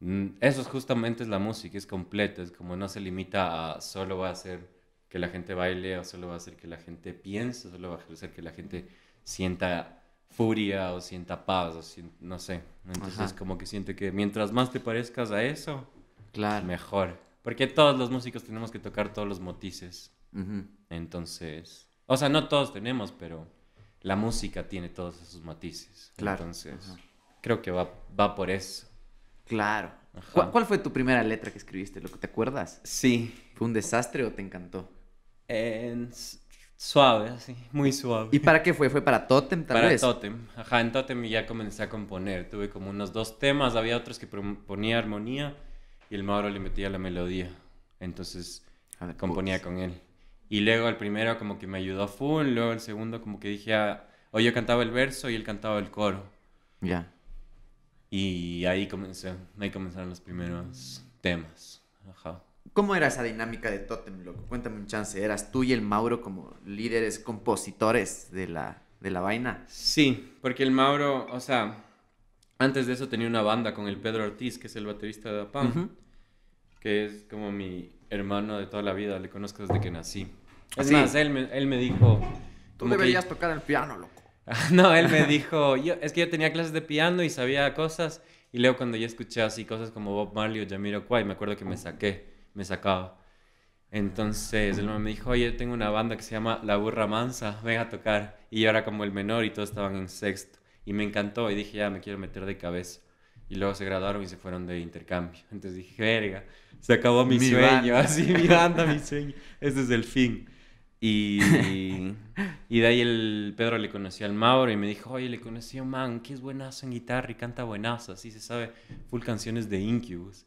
Mm, eso es justamente es la música, es completa, es como no se limita a solo va a hacer que la gente baile o solo va a hacer que la gente piense, solo va a hacer que la gente sienta furia o sienta paz, o no sé. Entonces como que siente que mientras más te parezcas a eso, claro. mejor. Porque todos los músicos tenemos que tocar todos los motices. Entonces... O sea, no todos tenemos, pero la música tiene todos esos matices. Claro. Entonces, creo que va, por eso. Claro. ¿Cuál, fue tu primera letra que escribiste? ¿Lo que te acuerdas? Sí. ¿Fue un desastre o te encantó? Suave, así, muy suave. ¿Y para qué fue? ¿Fue para Totem tal para vez? Para Totem, ajá, en Totem ya comencé a componer. Tuve como unos dos temas, había otros que ponía armonía y el Mauro le metía la melodía. Entonces componía con él. Y luego el primero como que me ayudó full, luego el segundo como que dije, ah, o yo cantaba el verso y él cantaba el coro. Ya. Y ahí comenzó, ahí comenzaron los primeros temas. Ajá. ¿Cómo era esa dinámica de Totem, loco? Cuéntame un chance. ¿Eras tú y el Mauro como líderes, compositores de la, de la vaina? Sí, porque el Mauro, o sea, antes de eso tenía una banda con el Pedro Ortiz, que es el baterista de Apam, que es como mi, hermano de toda la vida, le conozco desde que nací. Es más, él me, dijo... Tú deberías tocar el piano, loco. no, él me dijo, yo, es que yo tenía clases de piano y sabía cosas, y luego cuando yo escuché así cosas como Bob Marley o Jamiroquai, me acuerdo que me saqué, me sacaba. Entonces él me dijo, oye, tengo una banda que se llama La Burra Mansa, ven a tocar. Y yo era como el menor y todos estaban en sexto. Y me encantó y dije, ya me quiero meter de cabeza y luego se graduaron y se fueron de intercambio. Entonces dije, verga, se acabó mi, sueño, así mi banda, mi sueño, ese es el fin. Y, y, de ahí el Pedro le conoció al Mauro y me dijo, oye, le conocí a un man que es buenazo en guitarra y canta buenazo, así se sabe, full canciones de Incubus.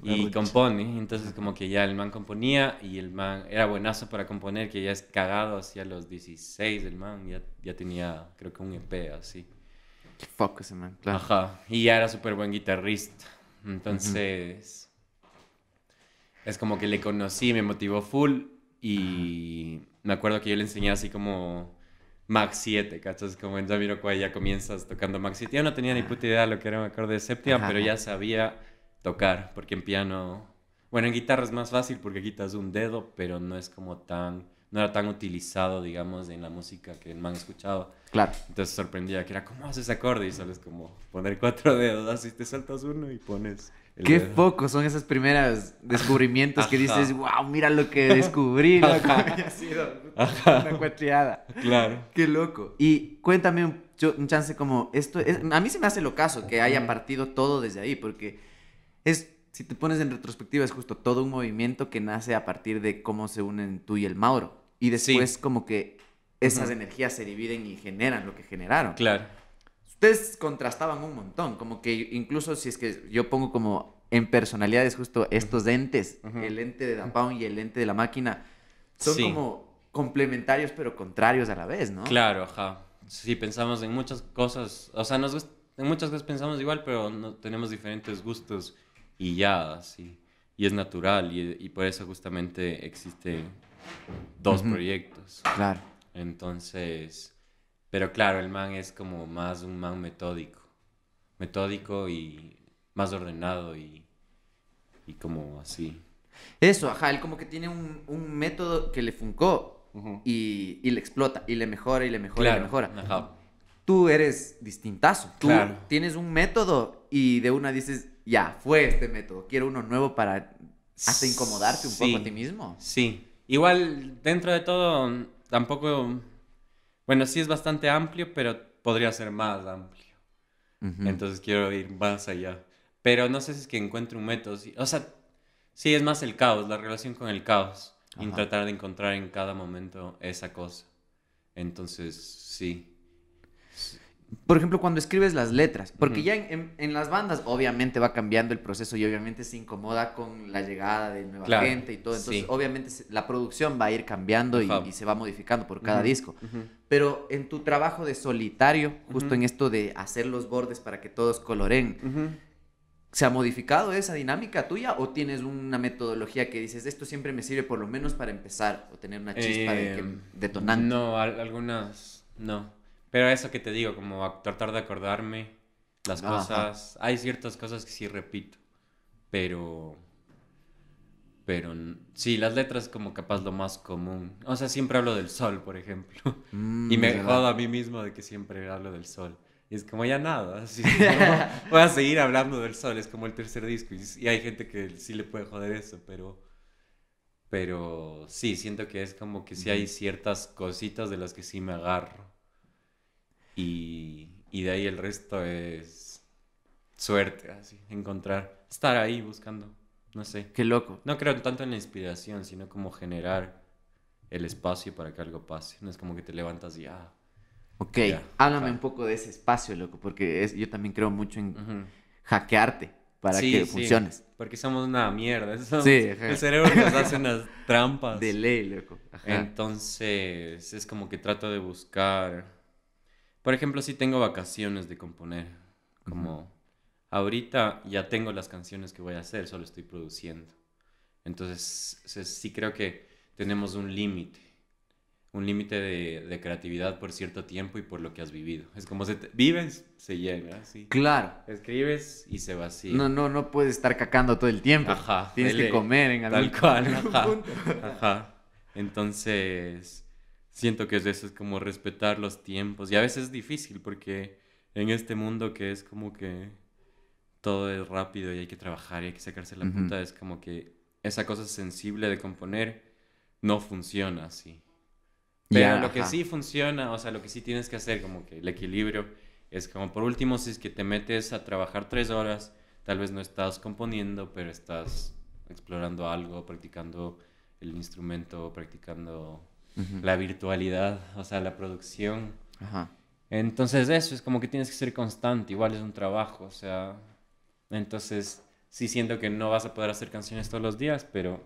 y compone, entonces como que ya el man componía y el man era buenazo para componer, que ya es cagado, hacia los 16 el man, ya, ya tenía creo que un EP así. Fuck ese man, claro. Ajá. Y ya era súper buen guitarrista. Entonces. Es como que le conocí, me motivó full. Y me acuerdo que yo le enseñé así como. Max 7, ¿cachas? Como en Jamiroquai ya comienzas tocando Max 7. Yo no tenía ni puta idea de lo que era un acorde de séptima, pero ya sabía tocar, porque en piano... Bueno, en guitarra es más fácil porque quitas un dedo, pero no es como tan... No era tan utilizado, digamos, en la música que el man escuchaba. Claro. Entonces sorprendía que era, ¿cómo haces acorde? Y sales como poner cuatro dedos, así te saltas uno y pones. El Qué foco! son esas primeras descubrimientos que dices, wow, mira lo que descubrí. sido una cuatriada. Claro. Qué loco. Y cuéntame un, chance como esto. a mí se me hace lo caso que haya partido todo desde ahí, porque es si te pones en retrospectiva, es justo todo un movimiento que nace a partir de cómo se unen tú y el Mauro. Y después como que esas energías se dividen y generan lo que generaron. Claro. Ustedes contrastaban un montón, como que incluso si es que yo pongo como en personalidades justo estos entes, el ente de Dapaun y el ente de la máquina, son como complementarios pero contrarios a la vez, ¿no? Claro, ajá. Sí, pensamos en muchas cosas, o sea, en muchas cosas pensamos igual, pero no, tenemos diferentes gustos y ya, sí. Y es natural y, por eso justamente existe dos proyectos. Claro. Entonces, pero claro, el man es como más un man metódico, metódico y más ordenado y, y como así. Eso, ajá, él como que tiene un, método que le funcó y, le explota y le mejora y le mejora y le mejora. Tú eres distintazo, tú tienes un método y de una dices, ya, fue este método, quiero uno nuevo para hasta incomodarte un poco a ti mismo. Sí, igual dentro de todo tampoco, bueno, sí es bastante amplio, pero podría ser más amplio. Entonces quiero ir más allá. Pero no sé si es que encuentro un método. O sea, sí es más el caos, la relación con el caos. en Y tratar de encontrar en cada momento esa cosa. Entonces, sí por ejemplo, cuando escribes las letras, porque ya en, las bandas obviamente va cambiando el proceso y obviamente se incomoda con la llegada de nueva gente y todo, entonces obviamente la producción va a ir cambiando y, se va modificando por cada disco. Pero en tu trabajo de solitario, justo en esto de hacer los bordes para que todos coloren, ¿se ha modificado esa dinámica tuya o tienes una metodología que dices, esto siempre me sirve por lo menos para empezar o tener una chispa de em, detonante? No, algunas no. Pero eso que te digo, como tratar de acordarme las cosas. Hay ciertas cosas que sí repito, pero. Pero sí, las letras como capaz lo más común. O sea, siempre hablo del sol, por ejemplo. Mm, y me jodo a mí mismo de que siempre hablo del sol. Y es como ya nada, voy a seguir hablando del sol, es como el tercer disco. Y, y, hay gente que sí le puede joder eso, pero, pero sí, siento que es como que sí hay ciertas cositas de las que sí me agarro. Y, de ahí el resto es suerte, así, encontrar, estar ahí buscando, no sé. Qué loco. No creo tanto en la inspiración, sino como generar el espacio para que algo pase. No es como que te levantas y ah. Ok, háblame un poco de ese espacio, loco, porque yo también creo mucho en hackearte para que funciones. Sí, porque somos una mierda. sí, El cerebro nos hace unas trampas. De ley, loco. Entonces, es como que trato de buscar por ejemplo, si tengo vacaciones de componer, como ahorita ya tengo las canciones que voy a hacer, solo estoy produciendo. Entonces, sí creo que tenemos un límite, un límite de, creatividad por cierto tiempo y por lo que has vivido. Es como se vives, se llena, sí. Claro. Escribes y se vacía. No, no, no puedes estar cacando todo el tiempo. Tienes que comer en algún Tal cual, ajá. Entonces, siento que eso es como respetar los tiempos. Y a veces es difícil porque en este mundo que es como que todo es rápido y hay que trabajar y hay que sacarse la punta, es como que esa cosa sensible de componer no funciona así. Pero lo que sí funciona, o sea, lo que sí tienes que hacer, como que el equilibrio, es como por último, si es que te metes a trabajar tres horas, tal vez no estás componiendo, pero estás explorando algo, practicando el instrumento, practicando la virtualidad, o sea, la producción. Ajá. Entonces eso es como que tienes que ser constante, igual es un trabajo, o sea, entonces sí siento que no vas a poder hacer canciones todos los días, pero...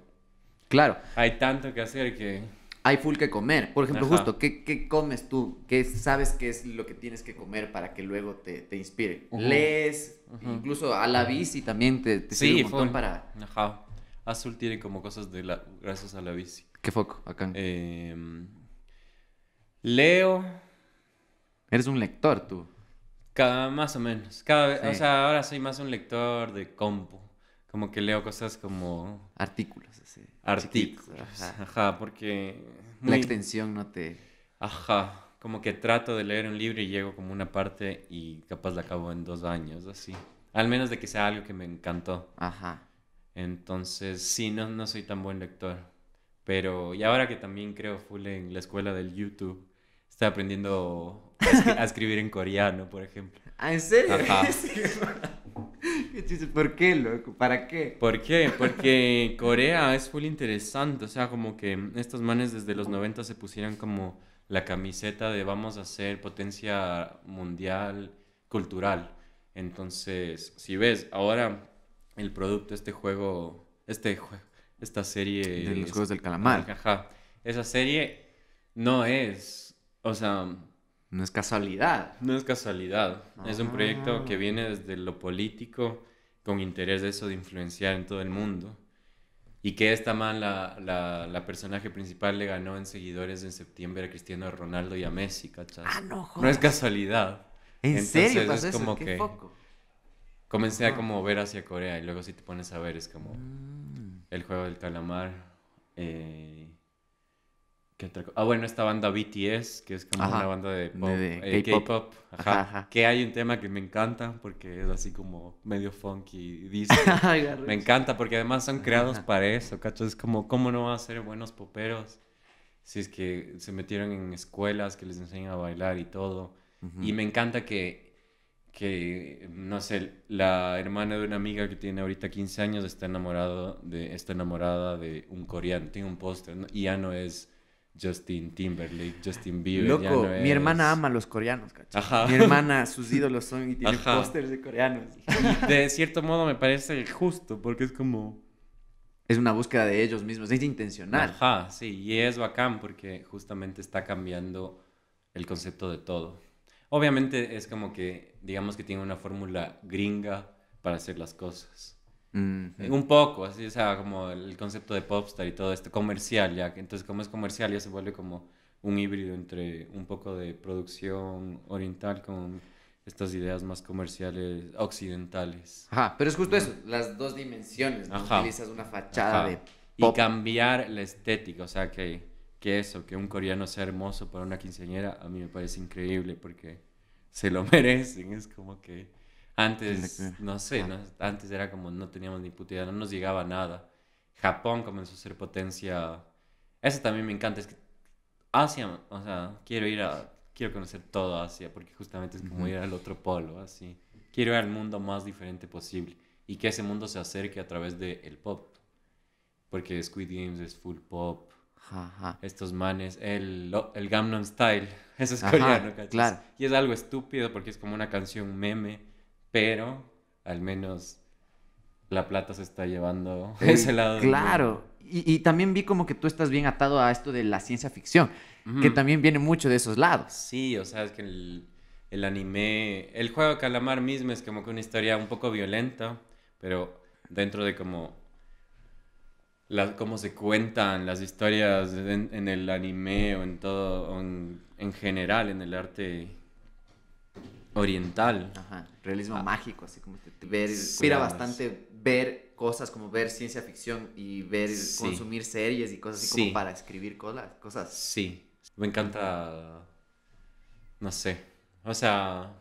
Claro. Hay tanto que hacer que... Hay full que comer. Por ejemplo, justo, ¿qué, comes tú? ¿Qué sabes qué es lo que tienes que comer para que luego te, inspire? Lees, incluso a la bici también te, te sirve un montón para... Ajá. Azul tiene como cosas de la... gracias a la bici. ¿Qué foco acá? Em, leo. Eres un lector tú. Cada, más o menos. Cada, O sea, ahora soy más un lector de compo. Como que leo cosas como... Artículos, así. Artículos. Ajá. porque... La extensión no te... Ajá. Como que trato de leer un libro y llego como una parte y capaz la acabo en dos años, así. Al menos de que sea algo que me encantó. Ajá. Entonces, sí, no, no soy tan buen lector. Pero, y ahora que también creo full en la escuela del YouTube, está aprendiendo a, escribir en coreano, por ejemplo. ¿Ah, en serio? ¿Por qué, loco? ¿Para qué? ¿Por qué? Porque Corea es full interesante. O sea, como que estos manes desde los 90 se pusieron como la camiseta de vamos a ser potencia mundial cultural. Entonces, si ves, ahora el producto, este juego, este juego esta serie... De los Juegos del Calamar. Ajá. Esa serie no es, o sea... No es casualidad. No es casualidad. Es un proyecto ah. que viene desde lo político con interés de eso de influenciar en todo el mundo. Y que esta man, la, personaje principal, le ganó en seguidores en septiembre a Cristiano Ronaldo y a Messi, ¿cachai? Ah, no, joder. No es casualidad. ¿En serio es como que Comencé a ah. como ver hacia Corea y luego si te pones a ver es como... Mm. El juego del calamar. Eh, ah, bueno, esta banda BTS, que es como una banda de pop, De- eh, K-pop. Que hay un tema que me encanta porque es así como medio funky, dice. Me encanta porque además son creados para eso, cacho Es como, ¿cómo no van a ser buenos poperos? Si es que se metieron en escuelas que les enseñan a bailar y todo. Y me encanta que que, no sé, la hermana de una amiga que tiene ahorita 15 años está, enamorado de, enamorada de un coreano, tiene un póster, y ya no es Justin Timberlake, Justin Bieber. Loco, mi hermana ama a los coreanos, Mi hermana, sus ídolos son y tiene pósters de coreanos. de cierto modo me parece justo, porque es como... Es una búsqueda de ellos mismos, es intencional. Ajá, sí, y es bacán porque justamente está cambiando el concepto de todo. Obviamente es como que, digamos que tiene una fórmula gringa para hacer las cosas. Un poco, así, o sea, como el concepto de popstar y todo esto comercial, ya. Entonces, como es comercial, ya se vuelve como un híbrido entre un poco de producción oriental con estas ideas más comerciales occidentales. Ajá, pero es justo eso, las dos dimensiones, ¿no? Ajá. Utilizas una fachada de... Pop. Y cambiar la estética, o sea que que eso, que un coreano sea hermoso para una quinceañera, a mí me parece increíble porque se lo merecen. Es como que antes, no sé, antes era como no teníamos ni puta no nos llegaba nada. Japón comenzó a ser potencia. Eso también me encanta, es que Asia, o sea, quiero ir a, quiero conocer todo Asia porque justamente es como ir al otro polo, así. Quiero ir al mundo más diferente posible y que ese mundo se acerque a través del el pop. Porque Squid Games es full pop, estos manes, el, el Style, eso es coreano, Y es algo estúpido porque es como una canción meme, pero al menos la plata se está llevando ese lado. Claro. Y, también vi como que tú estás bien atado a esto de la ciencia ficción, que también viene mucho de esos lados. Sí, o sea, es que el, el anime, el juego de calamar mismo es como que una historia un poco violenta, pero dentro de como la, cómo se cuentan las historias en, el anime o en todo, en, general, en el arte oriental. Ajá, realismo ah. mágico, así como te, ver, inspira bastante ver cosas como ver ciencia ficción y ver, consumir series y cosas así como para escribir cosas, cosas. Sí, me encanta, no sé, o sea,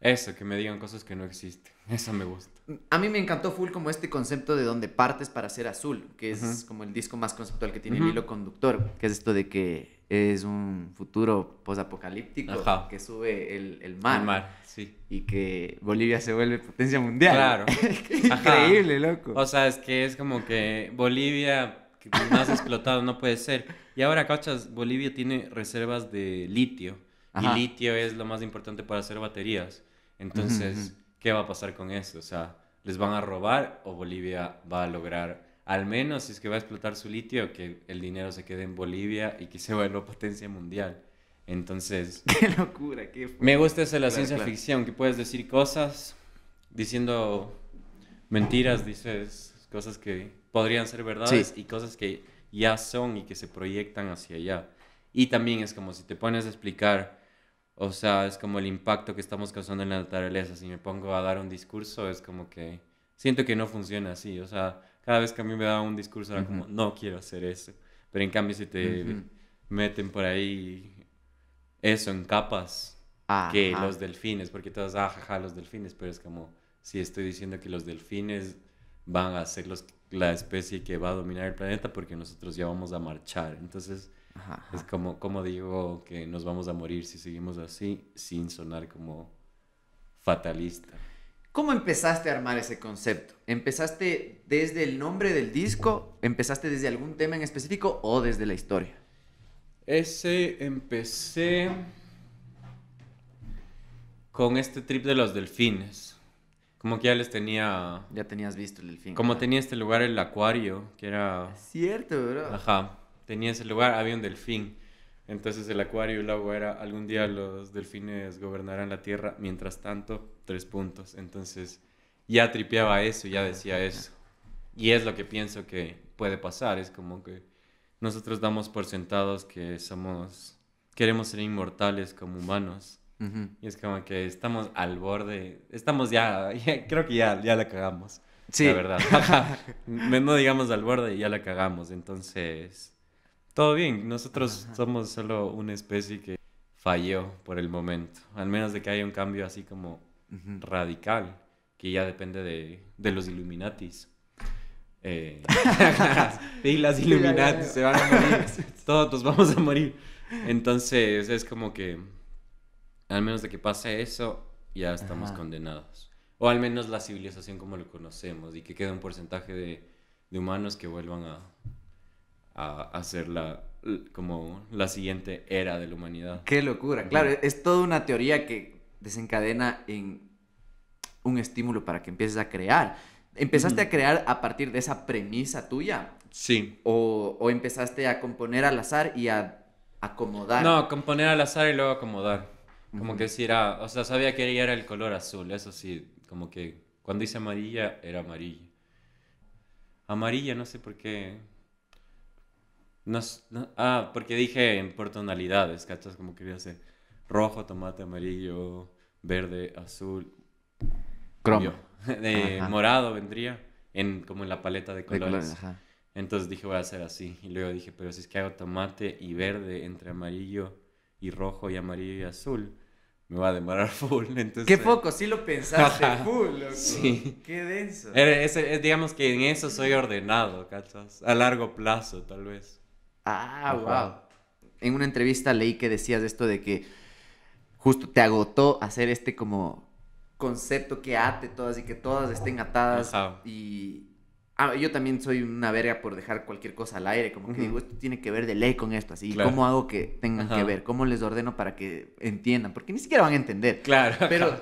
eso, que me digan cosas que no existen, eso me gusta a mí me encantó full como este concepto de donde partes para ser azul, que es como el disco más conceptual que tiene el hilo conductor, que es esto de que es un futuro posapocalíptico que sube el, mar. sí. Y que Bolivia se vuelve potencia mundial. Claro. Increíble, loco. O sea, es que es como que Bolivia más explotado no puede ser. Y ahora, cachas, Bolivia tiene reservas de litio. Y litio es lo más importante para hacer baterías. Entonces... ¿qué va a pasar con eso? O sea, ¿les van a robar o Bolivia va a lograr, al menos si es que va a explotar su litio, que el dinero se quede en Bolivia y que se vuelva potencia mundial? Entonces... ¡Qué locura! Qué me gusta esa la ciencia ficción, que puedes decir cosas diciendo mentiras, dices cosas que podrían ser verdades y cosas que ya son y que se proyectan hacia allá. Y también es como si te pones a explicar o sea, es como el impacto que estamos causando en la naturaleza. Si me pongo a dar un discurso, es como que siento que no funciona así. O sea, cada vez que a mí me da un discurso era como, no quiero hacer eso. Pero en cambio, si te meten por ahí eso en capas, que los delfines, porque todos, ah, jaja, los delfines, pero es como, si estoy diciendo que los delfines van a ser los, la especie que va a dominar el planeta porque nosotros ya vamos a marchar. Entonces es como, como digo que nos vamos a morir si seguimos así, sin sonar como fatalista. ¿Cómo empezaste a armar ese concepto? ¿Empezaste desde el nombre del disco? ¿Empezaste desde algún tema en específico o desde la historia? Ese empecé con este trip de los delfines. Como que ya les tenía... Ya tenías visto el delfín. Como tenía este lugar, el acuario, que era... Cierto, bro. Ajá tenía ese lugar, había un delfín. Entonces el acuario y el agua era, algún día los delfines gobernarán la tierra, mientras tanto, tres puntos. Entonces ya tripeaba eso, ya decía eso. Y es lo que pienso que puede pasar, es como que nosotros damos por sentados que somos, queremos ser inmortales como humanos. Y es como que estamos al borde, estamos ya, creo que ya, ya la cagamos. Sí. La verdad. no digamos al borde, y ya la cagamos. Entonces, todo bien, nosotros somos solo una especie que falló por el momento, al menos de que haya un cambio así como radical, que ya depende de, los Illuminatis. y eh, las Illuminatis se van a morir, todos nos vamos a morir. Entonces es como que, al menos de que pase eso, ya estamos condenados. O al menos la civilización como lo conocemos y que quede un porcentaje de humanos que vuelvan a, a hacer como la siguiente era de la humanidad. Qué locura, claro, es toda una teoría que desencadena en un estímulo para que empieces a crear. ¿Empezaste a crear a partir de esa premisa tuya? Sí. O, empezaste a componer al azar y a acomodar? No, componer al azar y luego acomodar. Como que si era, o sea, sabía que era el color azul, eso sí, como que cuando hice amarilla era amarilla. Amarilla, no sé por qué no, ah, porque dije en por tonalidades, ¿cachas? Como quería hacer rojo, tomate, amarillo, verde, azul. Cromo. morado vendría en, como en la paleta de colores. Entonces dije, voy a hacer así. Y luego dije, pero si es que hago tomate y verde entre amarillo y rojo y amarillo y azul, me va a demorar full. Qué eh. poco, sí lo pensaste full, Sí. Qué denso. digamos que en eso soy ordenado, ¿cachas? A largo plazo, tal vez. Ah, wow. En una entrevista leí que decías esto de que justo te agotó hacer este como concepto que ate todas y que todas estén atadas. Y ah, yo también soy una verga por dejar cualquier cosa al aire, como que digo, esto tiene que ver de ley con esto, así. ¿Cómo hago que tengan que ver? ¿Cómo les ordeno para que entiendan? Porque ni siquiera van a entender. Claro. Pero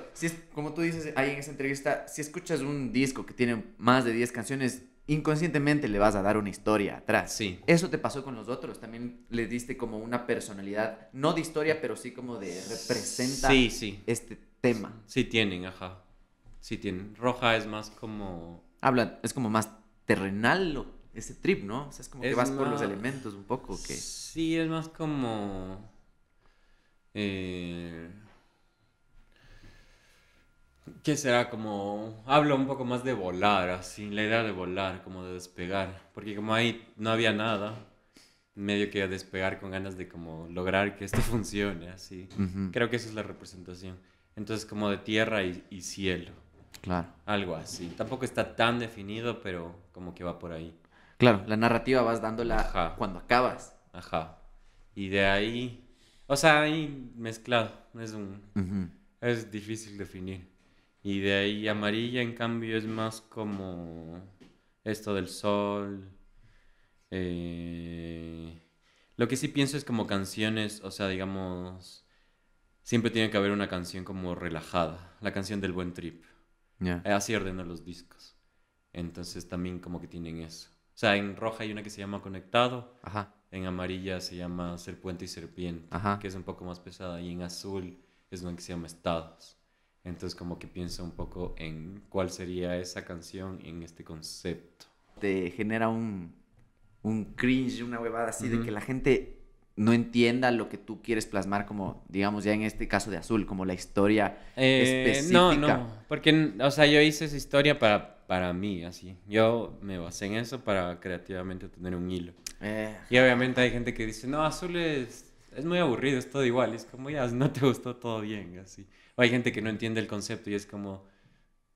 como tú dices ahí en esa entrevista, si escuchas un disco que tiene más de 10 canciones, inconscientemente le vas a dar una historia atrás. Sí. Eso te pasó con los otros, también le diste como una personalidad, no de historia, pero sí como de representa este tema. Sí tienen, ajá. Sí tienen. Roja es más como... Hablan, es como más terrenal ese trip, ¿no? O sea, es como que vas por los elementos un poco. Sí, es más como... Eh que será como, hablo un poco más de volar, así, la idea de volar, como de despegar, porque como ahí no había nada, medio que despegar con ganas de como lograr que esto funcione, así. Creo que esa es la representación. Entonces como de tierra y, cielo. Claro. Algo así. Tampoco está tan definido, pero como que va por ahí. Claro, la narrativa vas dándola cuando acabas. Ajá. Y de ahí, o sea, ahí mezclado, es un... Es difícil definir. Y de ahí amarilla, en cambio, es más como esto del sol. Eh, lo que sí pienso es como canciones, o sea, digamos, siempre tiene que haber una canción como relajada, la canción del buen trip. Eh, así ordenan los discos. Entonces también como que tienen eso. O sea, en roja hay una que se llama Conectado, en amarilla se llama Serpuente y Serpiente, que es un poco más pesada, y en azul es una que se llama Estados. Entonces como que piensa un poco en cuál sería esa canción en este concepto. Te genera un, un cringe, una huevada así de que la gente no entienda lo que tú quieres plasmar como, digamos, ya en este caso de Azul, como la historia eh, específica. No, no, porque, o sea, yo hice esa historia para, para mí, así. Yo me basé en eso para creativamente tener un hilo. Eh. Y obviamente hay gente que dice, no, Azul es, muy aburrido, es todo igual. es como, ya, no te gustó todo bien, así hay gente que no entiende el concepto y es como,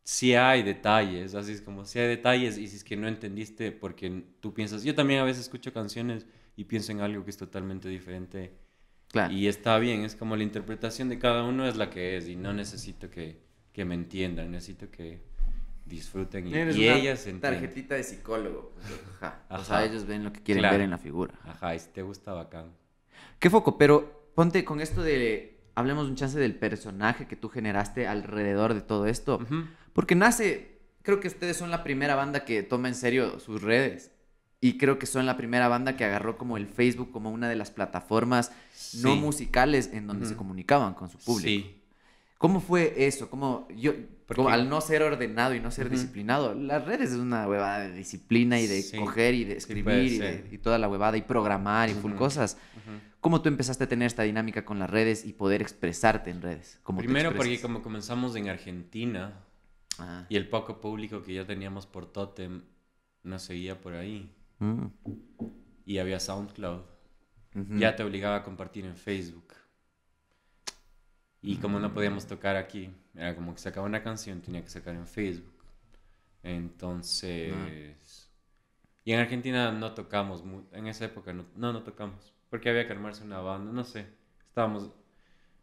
si hay detalles, así es como, si hay detalles y si es que no entendiste porque tú piensas, yo también a veces escucho canciones y pienso en algo que es totalmente diferente. Y está bien, es como la interpretación de cada uno es la que es y no necesito que, me entiendan, necesito que disfruten y, ellas entiendan. Tarjetita de psicólogo. Pues, o sea, ellos ven lo que quieren ver en la figura. Ajá, y si te gusta bacán. Qué foco, pero ponte con esto de hablemos un chance del personaje que tú generaste alrededor de todo esto. Porque nace, creo que ustedes son la primera banda que toma en serio sus redes. Y creo que son la primera banda que agarró como el Facebook como una de las plataformas no musicales en donde se comunicaban con su público. ¿Cómo fue eso? ¿Cómo, yo, al no ser ordenado y no ser disciplinado, las redes es una huevada de disciplina y de coger y de escribir y, toda la huevada y programar y full cosas. ¿Cómo tú empezaste a tener esta dinámica con las redes y poder expresarte en redes? Primero porque como comenzamos en Argentina ah. y el poco público que ya teníamos por Totem no seguía por ahí. Mm. Y había SoundCloud. Ya te obligaba a compartir en Facebook. Y como no podíamos tocar aquí, era como que sacaba una canción, tenía que sacar en Facebook. Entonces... Y en Argentina no tocamos, en esa época no, no, tocamos, porque había que armarse una banda, no sé. Estábamos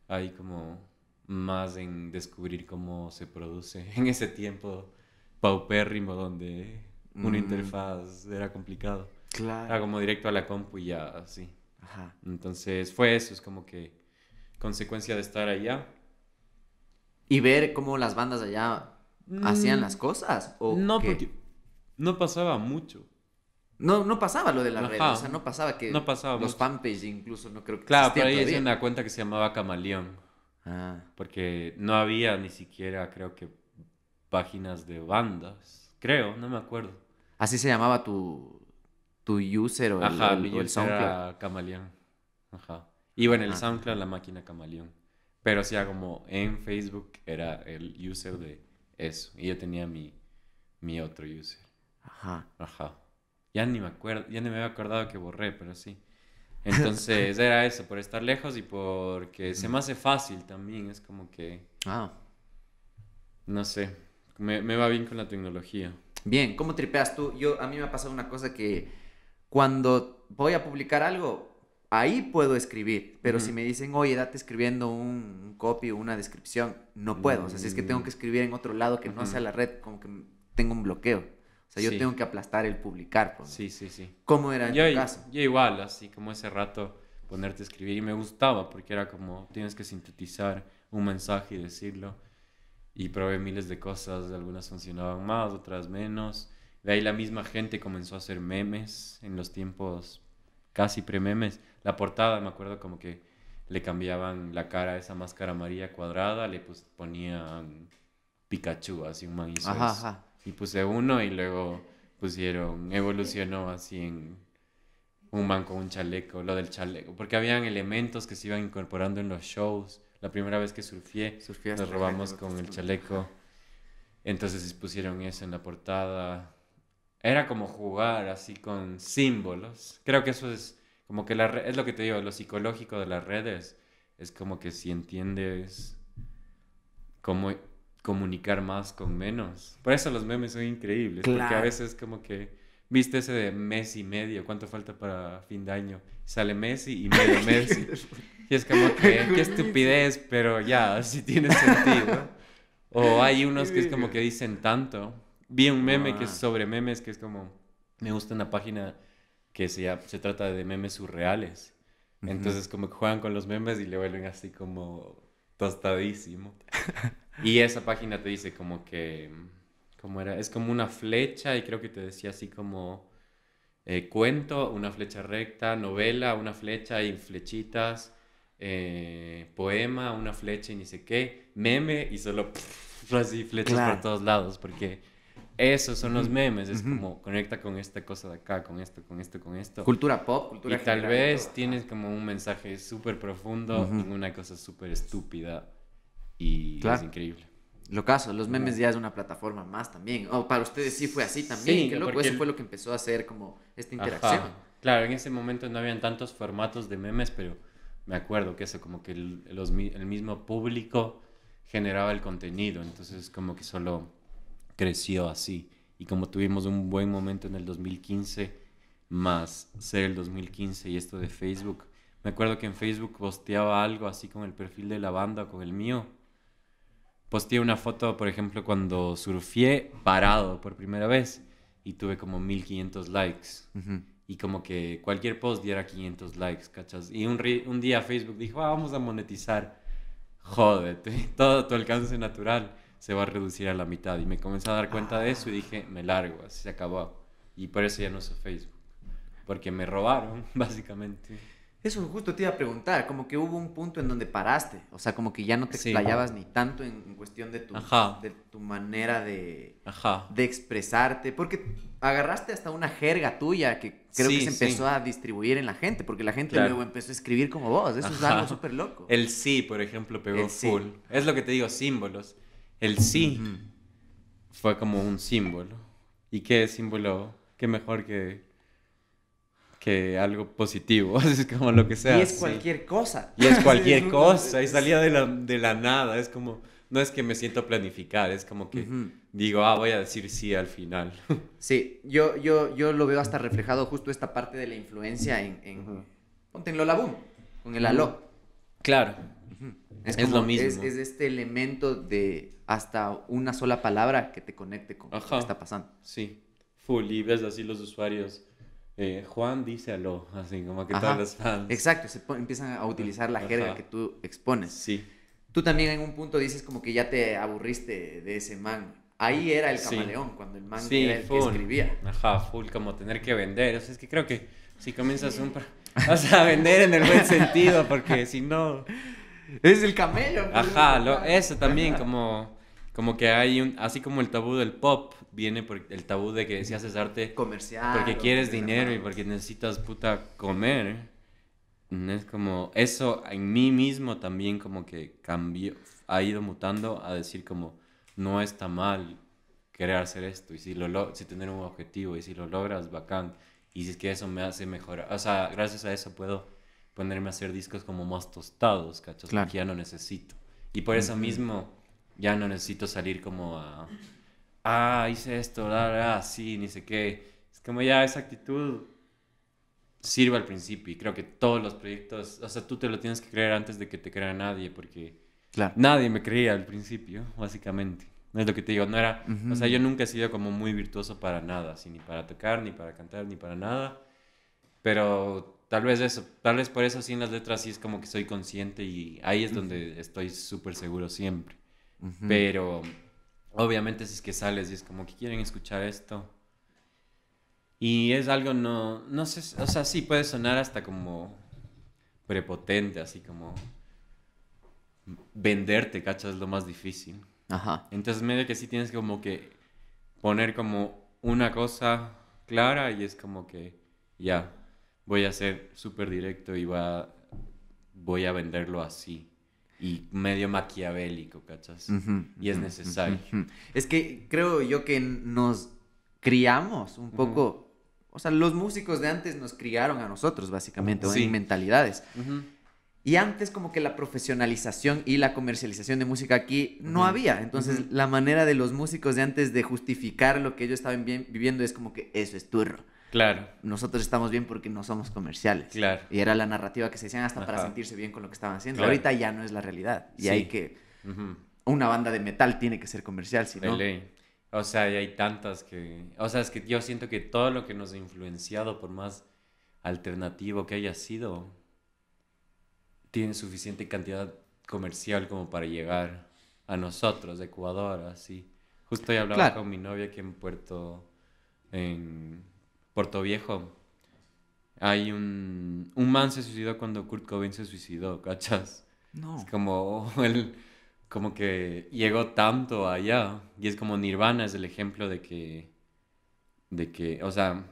ahí como más en descubrir cómo se produce en ese tiempo paupérrimo donde una mm. interfaz era complicado. Claro. Era como directo a la compu y ya así. Ajá. Entonces fue eso, es como que consecuencia de estar allá y ver cómo las bandas allá hacían mm, las cosas. ¿o no, porque no pasaba mucho. No, no pasaba lo de la red, o sea, no pasaba que los fanpages incluso no creo que Claro, por ahí hay una cuenta que se llamaba Camaleón. Ah. Porque no había ni siquiera, creo que, páginas de bandas. Creo, no me acuerdo. Así se llamaba tu, tu user o el, SoundCloud. Camaleón. Ajá. Y bueno, el ah. SoundCloud, la máquina Camaleón. Pero sí, como en Facebook era el user de eso. Y yo tenía mi, otro user. Ajá. Ajá. Ya ni me acuerdo, ya ni me había acordado que borré, pero sí. Entonces era eso, por estar lejos y porque se me hace fácil también. Es como que. Ah. No sé. Me, va bien con la tecnología. Bien, ¿cómo tripeas tú? Yo, a mí me ha pasado una cosa que cuando voy a publicar algo, ahí puedo escribir, pero si me dicen, oye, date escribiendo un, copy o una descripción, no puedo. O sea, si es que tengo que mm. escribir en otro lado que no sea la red, como que tengo un bloqueo. O sea, yo tengo que aplastar el publicar. Sí, sí, sí. ¿Cómo era en tu caso? Yo igual, así como ese rato ponerte a escribir y me gustaba porque era como tienes que sintetizar un mensaje y decirlo. Y probé miles de cosas, algunas funcionaban más, otras menos. De ahí la misma gente comenzó a hacer memes en los tiempos casi pre-memes la portada, me acuerdo como que le cambiaban la cara a esa máscara amarilla cuadrada, le pues, ponían Pikachu, así un man Y puse uno y luego pusieron, evolucionó así en un man con un chaleco, lo del chaleco, porque habían elementos que se iban incorporando en los shows. La primera vez que surfié, nos robamos con el chaleco. Entonces pusieron eso en la portada. Era como jugar así con símbolos. Creo que eso es como que la, es lo que te digo, lo psicológico de las redes es como que si entiendes cómo comunicar más con menos. Por eso los memes son increíbles, porque a veces como que... ¿Viste ese de mes y medio? ¿Cuánto falta para fin de año? Sale Messi y medio Messi. y es como que, qué estupidez, pero ya, si tiene sentido. O hay unos que es como que dicen tanto. Vi un meme que es ah. sobre memes, que es como, me gusta una página que se, trata de memes surreales. Entonces como que juegan con los memes y le vuelven así como tostadísimo. y esa página te dice como que, ¿cómo era? Es como una flecha y creo que te decía así como eh, cuento, una flecha recta, novela, una flecha y flechitas. Eh, poema, una flecha y ni sé qué, meme y solo así flechas por todos lados, porque esos son los memes, es como conecta con esta cosa de acá, con esto, con esto, con esto. Cultura pop, cultura Y tal vez tienes como un mensaje súper profundo en una cosa súper estúpida y es increíble. Lo caso, los memes ya es una plataforma más también. O oh, para ustedes sí fue así también. Sí, eso fue lo que empezó a hacer como esta interacción. Claro, en ese momento no habían tantos formatos de memes, pero me acuerdo que eso, como que el mismo público generaba el contenido, entonces como que solo creció así. Y como tuvimos un buen momento en el 2015, más ser el 2015 y esto de Facebook, me acuerdo que en Facebook posteaba algo así con el perfil de la banda con el mío. Posteé una foto, por ejemplo, cuando surfé parado por primera vez y tuve como 1500 likes. Y como que cualquier post diera 500 likes, ¿cachas? Y un, día Facebook dijo, ah, vamos a monetizar. Jódete, todo tu alcance natural se va a reducir a la mitad. Y me comencé a dar cuenta de eso y dije, me largo, así se acabó. Y por eso ya no uso Facebook. Porque me robaron, básicamente. Eso justo te iba a preguntar, como que hubo un punto en donde paraste, o sea, como que ya no te explayabas ni tanto en, cuestión de tu, De tu manera de, de expresarte, porque agarraste hasta una jerga tuya que creo que se empezó a distribuir en la gente, porque la gente luego empezó a escribir como vos, eso es algo súper loco. El sí, por ejemplo, pegó full. Es lo que te digo, símbolos. El sí fue como un símbolo. ¿Y qué símbolo? ¿Qué mejor que, que algo positivo? es como lo que sea. Y es cualquier cosa. Y es cualquier cosa. Y salía de la, de la nada. Es como no es que me siento planificar, es como que digo, ah, voy a decir sí al final. Sí, yo, yo, yo lo veo hasta reflejado justo esta parte de la influencia en, en en con el aló. Claro, es, lo mismo. es, este elemento de, hasta una sola palabra que te conecte con lo que está pasando. Sí, full, y ves así los usuarios. Eh, Juan dice así como que todas todos fans. Exacto, se empiezan a utilizar la jerga que tú expones. Sí. Tú también en un punto dices como que ya te aburriste de ese man. Ahí era el camaleón, cuando el man era el que escribía. Ajá, full, como tener que vender. O sea, es que creo que si comienzas a un... O sea, vender en el buen sentido, porque si no... Es el camello. Pues, Ajá, eso también, como como que hay un, así como el tabú del pop viene por el tabú de que si haces arte comercial porque quieres dinero y porque necesitas puta comer es como eso en mí mismo también como que cambió ha ido mutando a decir como no está mal querer hacer esto y si lo si tener un objetivo y si lo logras bacán y si es que eso me hace mejor. o sea gracias a eso puedo ponerme a hacer discos como más tostados cachos que ya no necesito y por eso mismo ya no necesito salir como a, ah, hice esto, la, sí, ni sé qué. Es como ya esa actitud sirve al principio y creo que todos los proyectos, o sea, tú te lo tienes que creer antes de que te crea nadie, porque nadie me creía al principio, básicamente. No es lo que te digo, no era, o sea, yo nunca he sido como muy virtuoso para nada, ni para tocar, ni para cantar, ni para nada. Pero tal vez eso, tal vez por eso sí en las letras sí es como que soy consciente y ahí es donde estoy súper seguro siempre. Pero obviamente si es que sales y es como que quieren escuchar esto. Y es algo no, no sé, o sea, sí puede sonar hasta como prepotente, así como venderte, ¿cachas? Es lo más difícil. Ajá. Entonces medio que sí tienes como que poner como una cosa clara y es como que ya, voy a ser súper directo y va, voy a venderlo así y medio maquiavélico, ¿cachas? y es necesario. Es que creo yo que nos criamos un poco, o sea, los músicos de antes nos criaron a nosotros, básicamente, en mentalidades. Y antes como que la profesionalización y la comercialización de música aquí no había. Entonces la manera de los músicos de antes de justificar lo que ellos estaban viviendo es como que eso es turro. Claro. Nosotros estamos bien porque no somos comerciales. Claro. Y era la narrativa que se decían hasta para sentirse bien con lo que estaban haciendo. Ahorita ya no es la realidad. Y hay que... Una banda de metal tiene que ser comercial, si no... O sea, hay tantas que... O sea, es que yo siento que todo lo que nos ha influenciado, por más alternativo que haya sido, tiene suficiente cantidad comercial como para llegar a nosotros, de Ecuador, así. Justo ya hablaba con mi novia que en Puerto... En, Puerto Viejo, hay un, un man se suicidó cuando Kurt Cobain se suicidó, ¿cachas? No. Es como oh, como que llegó tanto allá y es como Nirvana es el ejemplo de que, de que, o sea,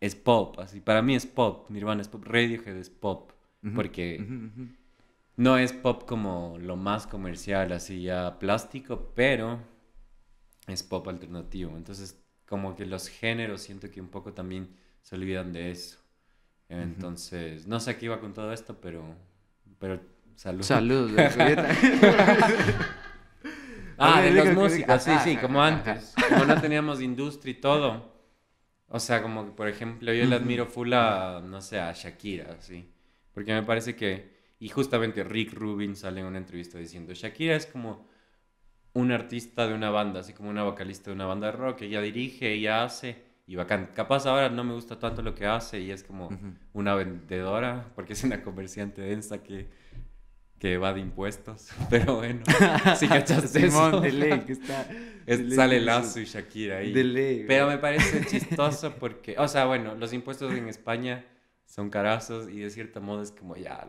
es pop, así, para mí es pop, Nirvana es pop, Radiohead es pop, porque no es pop como lo más comercial, así ya plástico, pero es pop alternativo, entonces como que los géneros siento que un poco también se olvidan de eso. Entonces, no sé qué iba con todo esto, pero, pero salud. Salud. ah, de los músicos, sí, sí, como antes. Como no teníamos industria y todo. O sea, como que, por ejemplo, yo le admiro full a, no sé, a Shakira, sí. Porque me parece que, y justamente Rick Rubin sale en una entrevista diciendo, Shakira es como un artista de una banda, así como una vocalista de una banda de rock, ella dirige, ella hace y bacán. Capaz ahora no me gusta tanto lo que hace y es como una vendedora, porque es una comerciante densa que, va de impuestos. Pero bueno, si cachaste eso, de sale Lazo y Shakira ahí. Pero me parece chistoso porque, o sea, bueno, los impuestos en España son carazos y de cierto modo es como ya...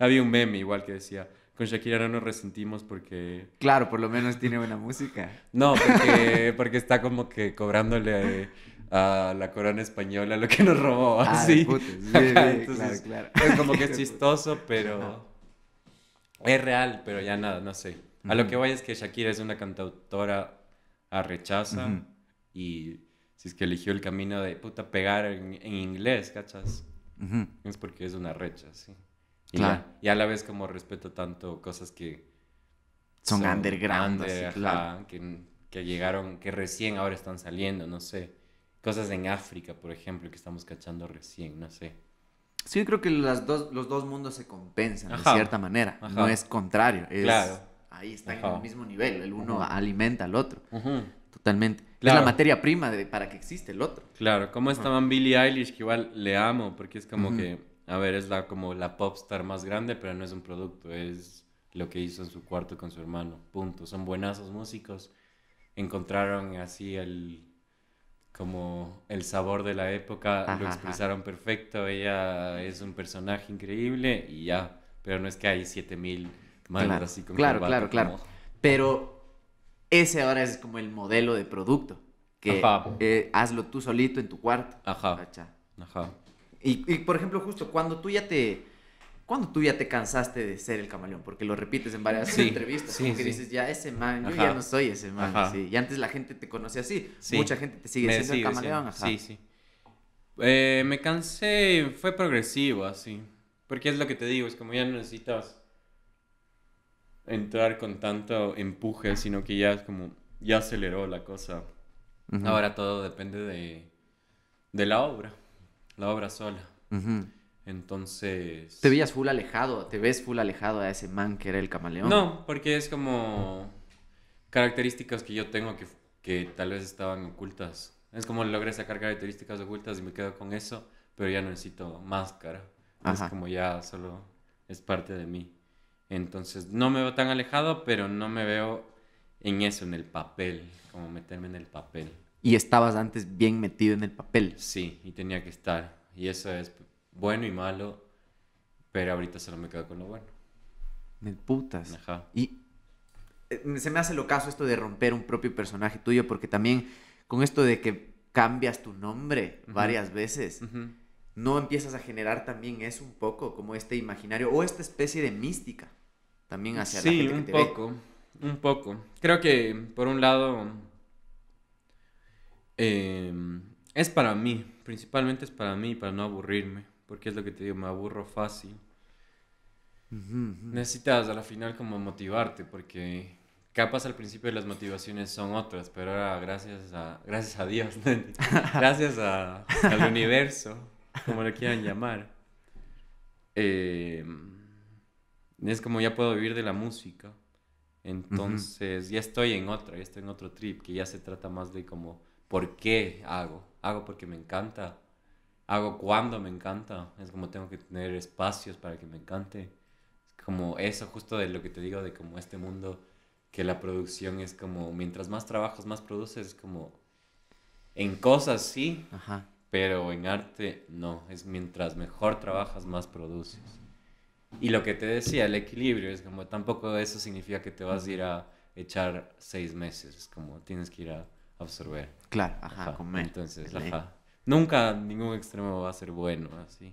Había un meme igual que decía, con Shakira no nos resentimos porque... Claro, por lo menos tiene buena música. No, porque, está como que cobrándole eh, a, la corona española lo que nos robó, ah, así. Entonces, Es como que es chistoso, pero... Es real, pero ya nada, no sé. A lo que voy es que Shakira es una cantautora a rechaza y si es que eligió el camino de puta pegar en, inglés, ¿cachas? Es porque es una recha, sí. Y, a la vez como respeto tanto cosas que... Son, underground, que, llegaron, que recién ahora están saliendo, no sé. Cosas en África, por ejemplo, que estamos cachando recién, no sé. Sí, yo creo que las dos, los dos mundos se compensan de cierta manera. No es contrario. Es, claro. Ahí están en el mismo nivel. El uno alimenta al otro. Totalmente. Es la materia prima de, para que existe el otro. Claro, como estaban man Billie Eilish, que igual le amo, porque es como que a ver, es la, como la popstar más grande, pero no es un producto, es lo que hizo en su cuarto con su hermano. Punto. Son buenazos músicos. Encontraron así el como el sabor de la época, lo expresaron perfecto, ella es un personaje increíble y ya, pero no es que hay 7000 mil así con Claro, claro, claro. Pero ese ahora es como el modelo de producto, que eh, hazlo tú solito en tu cuarto. Ajá. Ajá. Y, por ejemplo, justo cuando tú ya te. Cuando tú ya te cansaste de ser el camaleón, porque lo repites en varias entrevistas, que dices, ya ese man, yo ya no soy ese man. Y antes la gente te conocía así, mucha gente te sigue siendo el camaleón. Sí, sí. Eh, me cansé, fue progresivo así, porque es lo que te digo, es como ya no necesitas entrar con tanto empuje, sino que ya es como, ya aceleró la cosa. Ahora todo depende de, de la obra la obra sola. Entonces... Te veías full alejado, te ves full alejado a ese man que era el camaleón. No, porque es como características que yo tengo que, que tal vez estaban ocultas. Es como logré sacar características ocultas y me quedo con eso, pero ya no necesito máscara. Es como ya solo es parte de mí. Entonces no me veo tan alejado, pero no me veo en eso, en el papel, como meterme en el papel y estabas antes bien metido en el papel. Sí, y tenía que estar. Y eso es bueno y malo, pero ahorita solo me quedo con lo bueno. Me putas. Ajá. Y eh, se me hace lo caso esto de romper un propio personaje tuyo, porque también con esto de que cambias tu nombre varias veces, ¿no empiezas a generar también eso un poco, como este imaginario o esta especie de mística también hacia la gente un poco, un poco. Creo que por un lado Em, es para mí, principalmente es para mí, para no aburrirme, porque es lo que te digo, me aburro fácil. Necesitas a la final como motivarte, porque capaz al principio las motivaciones son otras, pero ahora gracias a, gracias a Dios, gracias al universo, como lo quieran llamar, em, es como ya puedo vivir de la música. Entonces ya estoy en otra, ya estoy en otro trip que ya se trata más de como por qué hago. Hago porque me encanta. Hago cuando me encanta. Es como tengo que tener espacios para que me encante. Es como eso justo de lo que te digo, de como este mundo, que la producción es como, mientras más trabajas, más produces, es como, en cosas sí, pero en arte no. Es mientras mejor trabajas, más produces. Y lo que te decía, el equilibrio, es como, tampoco eso significa que te vas a ir a echar seis meses. Es como, tienes que ir a absorber. Claro, ajá, comer. Entonces, Nunca ningún extremo va a ser bueno, así.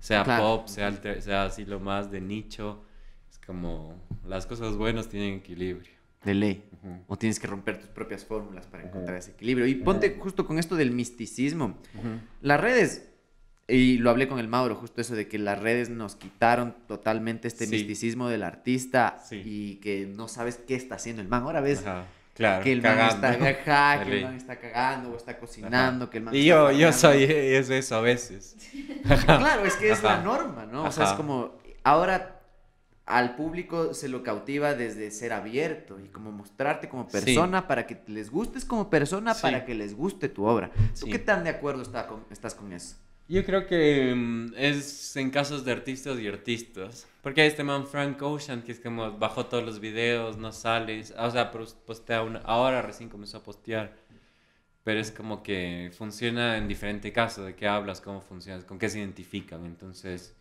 Sea pop, sea, sea así lo más de nicho. Es como las cosas buenas tienen equilibrio. De ley. O tienes que romper tus propias fórmulas para encontrar ese equilibrio. Y ponte justo con esto del misticismo. Las redes, y lo hablé con el Mauro, justo eso de que las redes nos quitaron totalmente este misticismo del artista y que no sabes qué está haciendo el man. Ahora ves que el man está, que el man está cagando o está cocinando, que el man Y yo, yo soy es eso a veces. claro, es que es la norma, ¿no? O sea, es como ahora al público se lo cautiva desde ser abierto y como mostrarte como persona para que les gustes como persona, para que les guste tu obra. ¿Tú qué tan de acuerdo estás con eso? Yo creo que mm, es en casos de artistas y artistas. Porque hay este man Frank Ocean que es como bajó todos los videos, no sales. O sea, postea Ahora recién comenzó a postear. Pero es como que funciona en diferente caso: de qué hablas, cómo funcionas, con qué se identifican. Entonces,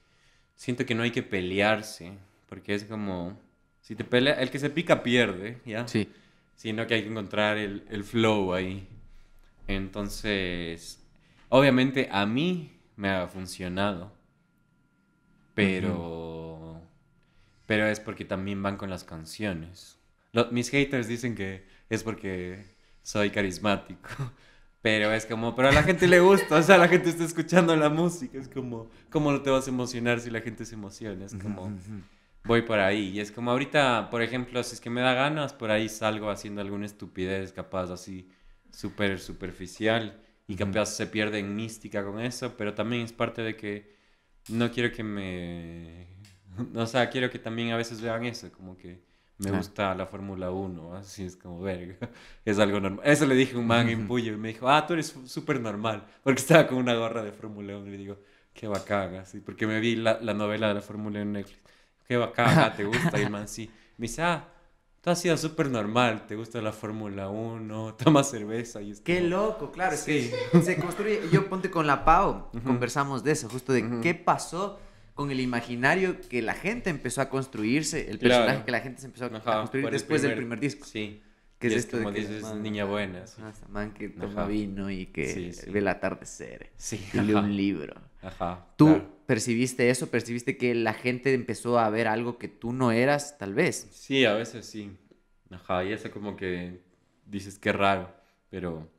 siento que no hay que pelearse. Porque es como. Si te pelea, el que se pica pierde, ¿ya? Sí. Sino que hay que encontrar el, el flow ahí. Entonces, obviamente a mí me ha funcionado. Pero. Pero es porque también van con las canciones. mis haters dicen que es porque soy carismático. Pero es como, pero a la gente le gusta, o sea, la gente está escuchando la música. Es como, ¿cómo no te vas a emocionar si la gente se emociona? Es como, voy por ahí. Y es como ahorita, por ejemplo, si es que me da ganas, por ahí salgo haciendo alguna estupidez capaz así súper superficial y capaz se pierde en mística con eso, pero también es parte de que no quiero que me... O sea, quiero que también a veces vean eso, como que me gusta la Fórmula 1, así es como verga, es algo normal. Eso le dije a un man en y me dijo, ah, tú eres súper normal, porque estaba con una gorra de Fórmula 1 y le digo, qué bacán, así, porque me vi la, la novela de la Fórmula en Netflix, qué bacana, te gusta, y el man sí, me dice, ah, tú has sido súper normal, te gusta la Fórmula 1, tomas cerveza y esto. Qué loco, claro, se construye. Yo ponte con la Pau, conversamos de eso, justo de qué pasó con el imaginario que la gente empezó a construirse, el personaje que la gente se empezó a, construir después del primer disco. Sí. Que es, esto como de dices, niña buena. Ah, man que toma vino y que ve el atardecer. Sí. Y lee un libro. Ajá. Tú, percibiste eso, percibiste que la gente empezó a ver algo que tú no eras, tal vez. Sí, a veces sí. Ajá, y eso como que dices que raro, pero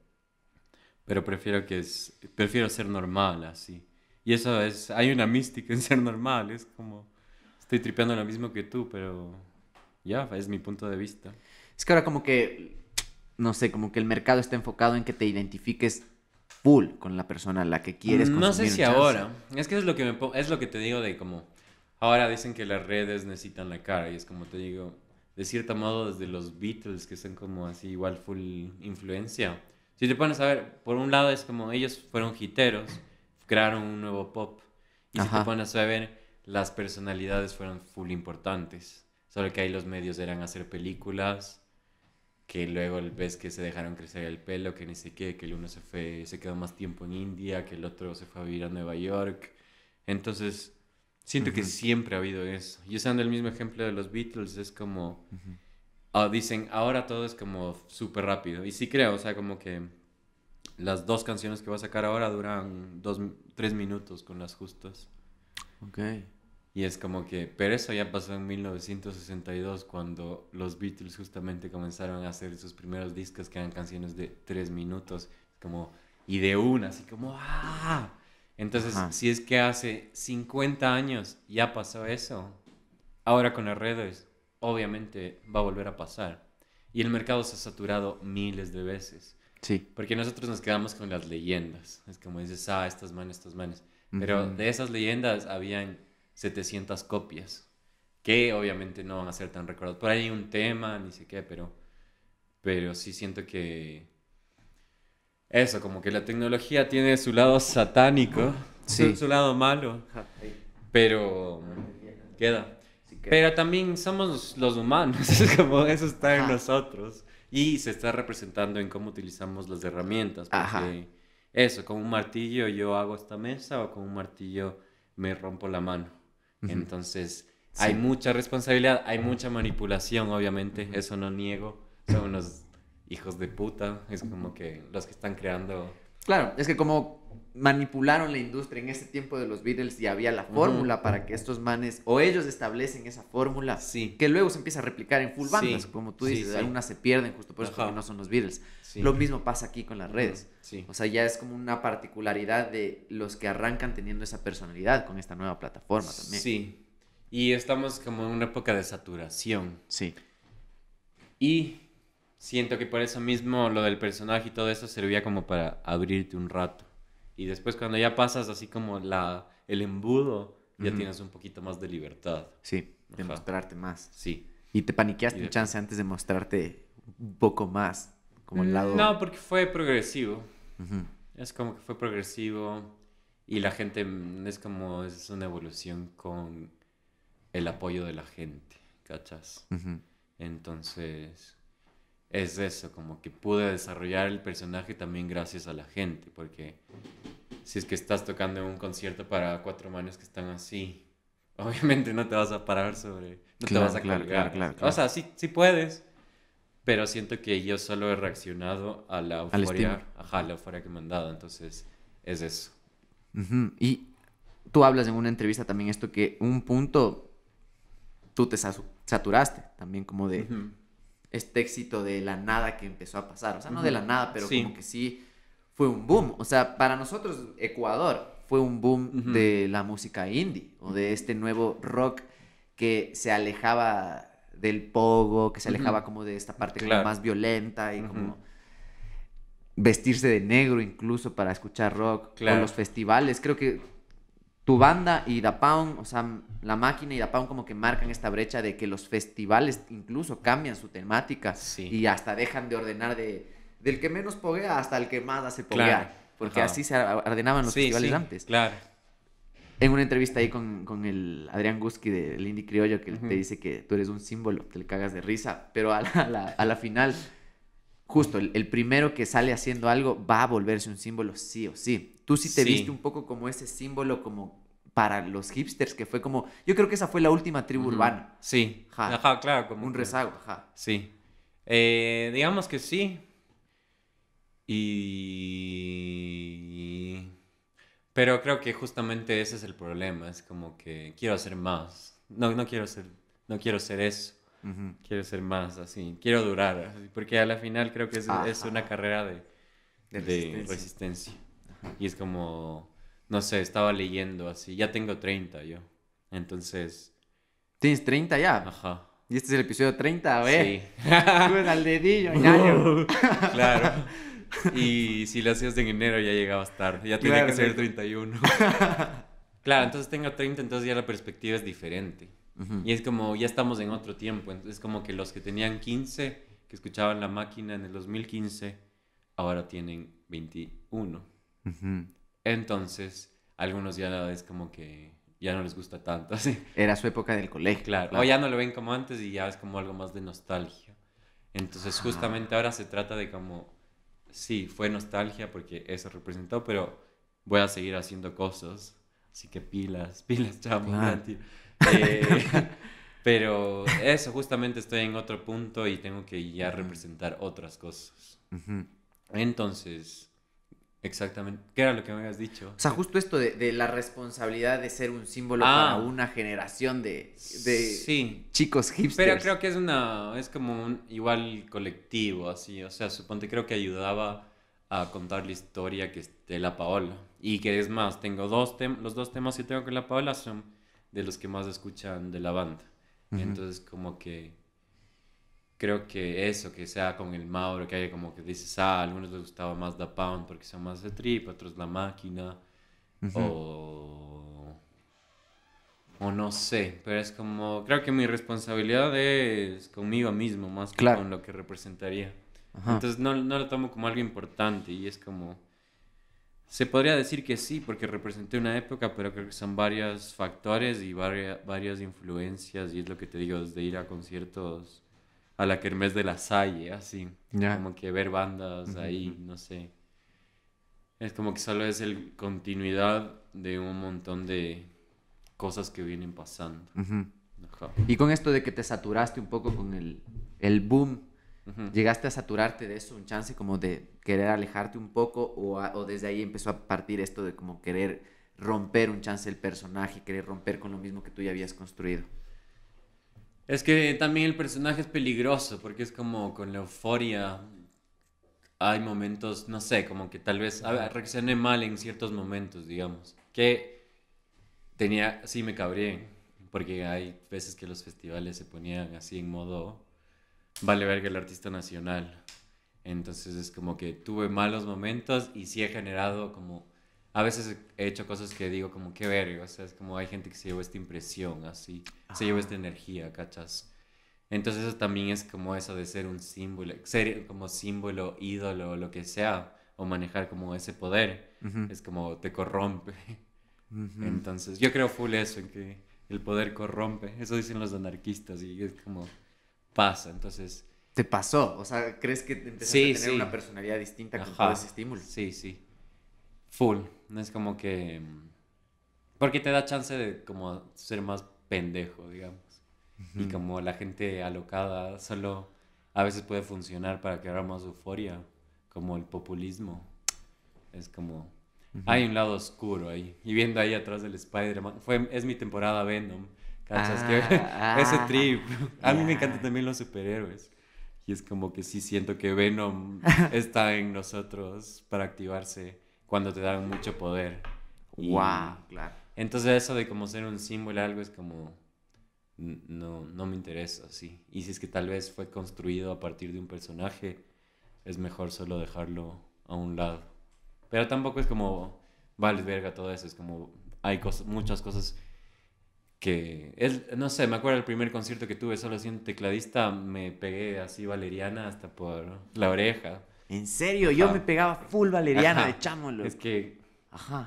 pero prefiero que es prefiero ser normal así. Y eso es hay una mística en ser normal, es como estoy tripeando lo mismo que tú, pero ya, es mi punto de vista. Es que ahora como que no sé, como que el mercado está enfocado en que te identifiques full con la persona la que quieres No sé si ahora. Es que es lo que, es lo que te digo de como. Ahora dicen que las redes necesitan la cara y es como te digo, de cierto modo, desde los Beatles, que son como así igual full influencia. Si te pones a ver, por un lado es como ellos fueron hiteros, crearon un nuevo pop. Y si te pones a ver, las personalidades fueron full importantes. Solo que ahí los medios eran hacer películas, que luego ves que se dejaron crecer el pelo, que ni sé qué, que el uno se, fue, se quedó más tiempo en India, que el otro se fue a vivir a Nueva York. Entonces, siento que siempre ha habido eso. Y usando el mismo ejemplo de los Beatles, es como... Ah, dicen, ahora todo es como súper rápido. Y sí creo, o sea, como que las dos canciones que va a sacar ahora duran tres minutos con las justas. Ok. Y es como que, pero eso ya pasó en 1962 cuando los Beatles justamente comenzaron a hacer sus primeros discos que eran canciones de tres minutos, como, y de una, así como, ¡ah! Entonces, si es que hace 50 años ya pasó eso, ahora con las redes, obviamente va a volver a pasar. Y el mercado se ha saturado miles de veces. Sí. Porque nosotros nos quedamos con las leyendas. Es como dices, ah, estas manes, estas manes. Pero de esas leyendas habían 700 copias, que obviamente no van a ser tan recordados. Por ahí hay un tema, ni sé qué, pero, pero sí siento que... Eso, como que la tecnología tiene su lado satánico, su, lado malo, pero queda. Pero también somos los humanos, como eso está en nosotros y se está representando en cómo utilizamos las herramientas. Porque eso, con un martillo yo hago esta mesa o con un martillo me rompo la mano. Entonces, hay mucha responsabilidad, hay mucha manipulación, obviamente, eso no niego. Son unos hijos de puta, es como que los que están creando... Claro, es que como manipularon la industria en ese tiempo de los Beatles y había la fórmula para que estos manes o ellos establecen esa fórmula sí. que luego se empieza a replicar en full bandas como tú dices algunas se pierden justo por eso que no son los Beatles lo mismo pasa aquí con las redes o sea ya es como una particularidad de los que arrancan teniendo esa personalidad con esta nueva plataforma también sí y estamos como en una época de saturación sí y siento que por eso mismo lo del personaje y todo eso servía como para abrirte un rato y después cuando ya pasas así como la, el embudo, ya tienes un poquito más de libertad. Sí, de mostrarte más. Sí. Y te paniqueaste un chance antes de mostrarte un poco más, como el mm, lado... No, porque fue progresivo. Es como que fue progresivo y la gente mm, es como, es una evolución con el apoyo de la gente, ¿cachas? Entonces, es eso, como que pude desarrollar el personaje también gracias a la gente, porque si es que estás tocando en un concierto para cuatro manos que están así, obviamente no te vas a parar sobre, no te vas a claro, o sea, sí, puedes, pero siento que yo solo he reaccionado a la euforia, ajá, la euforia que me han dado, entonces es eso. Y tú hablas en una entrevista también esto que un punto tú te saturaste también como de este éxito de la nada que empezó a pasar. O sea, no de la nada, pero como que sí fue un boom. O sea, para nosotros, Ecuador fue un boom de la música indie o de este nuevo rock que se alejaba del pogo, que se alejaba como de esta parte más violenta y como vestirse de negro incluso para escuchar rock. Claro. los festivales. Creo que tu banda y Da o sea, la máquina y Da como que marcan esta brecha de que los festivales incluso cambian su temática y hasta dejan de ordenar de del que menos poguea hasta el que más hace poguear, porque así se ordenaban los festivales antes. Claro. En una entrevista ahí con, el Adrián Guski del Indie Criollo, que te dice que tú eres un símbolo, te le cagas de risa, pero a la, final justo el, primero que sale haciendo algo va a volverse un símbolo sí o sí. Tú sí te viste un poco como ese símbolo como para los hipsters, que fue como, yo creo que esa fue la última tribu urbana. Sí. Ajá, claro. Como un rezago, Sí. Eh, digamos que sí. Y... Pero creo que justamente ese es el problema, es como que quiero hacer más. No, no quiero ser, no quiero ser eso. Quiero ser más así, quiero durar, porque a la final creo que es, una carrera de, resistencia. Y es como, no sé, estaba leyendo así, ya tengo 30 yo. Entonces... ¿Tienes 30 ya? Ajá. Y este es el episodio 30, ver Sí. al dedillo, claro. Y si lo hacías en enero ya llegabas tarde, ya tenía que ser el 31. claro, entonces tengo 30, entonces ya la perspectiva es diferente. Y es como, ya estamos en otro tiempo, entonces es como que los que tenían 15, que escuchaban la máquina en el 2015, ahora tienen 21. Entonces, algunos ya es como que ya no les gusta tanto. Era su época del colegio. Claro. O ya no lo ven como antes y ya es como algo más de nostalgia. Entonces, justamente ahora se trata de como, sí, fue nostalgia porque eso representó, pero voy a seguir haciendo cosas. Así que pilas, pilas, chamo. Eh, pero eso, justamente estoy en otro punto y tengo que ya representar otras cosas. Entonces, Exactamente. ¿Qué era lo que me habías dicho? O sea, justo esto de, la responsabilidad de ser un símbolo ah. para una generación de, de chicos hipsters. Pero creo que es una. es como un igual colectivo, así. O sea, suponte creo que ayudaba a contar la historia que de la Paola. Y que es más, tengo dos temas. Los dos temas que tengo con la Paola son de los que más escuchan de la banda. Entonces, como que creo que eso, que sea con el Mauro, que haya como que dices, ah, a algunos les gustaba más Da Pound porque son más de trip, otros La Máquina, o... o no sé, pero es como, creo que mi responsabilidad es conmigo mismo más que con lo que representaría. Entonces no, no lo tomo como algo importante y es como... Se podría decir que sí, porque representé una época, pero creo que son varios factores y varia, varias influencias, y es lo que te digo, desde ir a conciertos a la Kermés de la Salle, así. Como que ver bandas ahí, no sé. Es como que solo es el continuidad de un montón de cosas que vienen pasando. Y con esto de que te saturaste un poco con el, boom, ¿llegaste a saturarte de eso? ¿Un chance como de querer alejarte un poco? O, ¿O desde ahí empezó a partir esto de como querer romper un chance el personaje, querer romper con lo mismo que tú ya habías construido? Es que también el personaje es peligroso, porque es como con la euforia. Hay momentos, no sé, como que tal vez reaccioné mal en ciertos momentos, digamos. Que tenía, sí me cabré, porque hay veces que los festivales se ponían así en modo, vale ver que el artista nacional. Entonces es como que tuve malos momentos y sí he generado como a veces he hecho cosas que digo como qué verga, o sea, es como hay gente que se lleva esta impresión así, se lleva esta ah. energía, ¿cachas? Entonces eso también es como eso de ser un símbolo, ser como símbolo, ídolo, lo que sea, o manejar como ese poder, es como te corrompe. Entonces yo creo full eso, en que el poder corrompe, eso dicen los anarquistas y es como pasa, entonces... ¿Te pasó? O sea, ¿crees que empezaste sí, a tener una personalidad distinta con todo ese estímulo? Sí, sí. Full. No es como que... Porque te da chance de como ser más pendejo, digamos. Y como la gente alocada solo a veces puede funcionar para crear más euforia, como el populismo. Es como... Hay un lado oscuro ahí. Y viendo ahí atrás del Spider-Man, es mi temporada Venom. ¿Cachas? Ah, ese ah, trip. Ah. A mí me encantan también los superhéroes. Y es como que sí siento que Venom está en nosotros para activarse cuando te dan mucho poder. wow, claro. Entonces eso de como ser un símbolo algo es como no, no me interesa, sí. Y si es que tal vez fue construido a partir de un personaje, es mejor solo dejarlo a un lado. Pero tampoco es como, vale, verga, todo eso, es como, hay muchas cosas que, es, no sé, me acuerdo el primer concierto que tuve solo siendo tecladista, me pegué así valeriana hasta por la oreja, en serio, yo me pegaba full valeriana, echámoslo. Es que.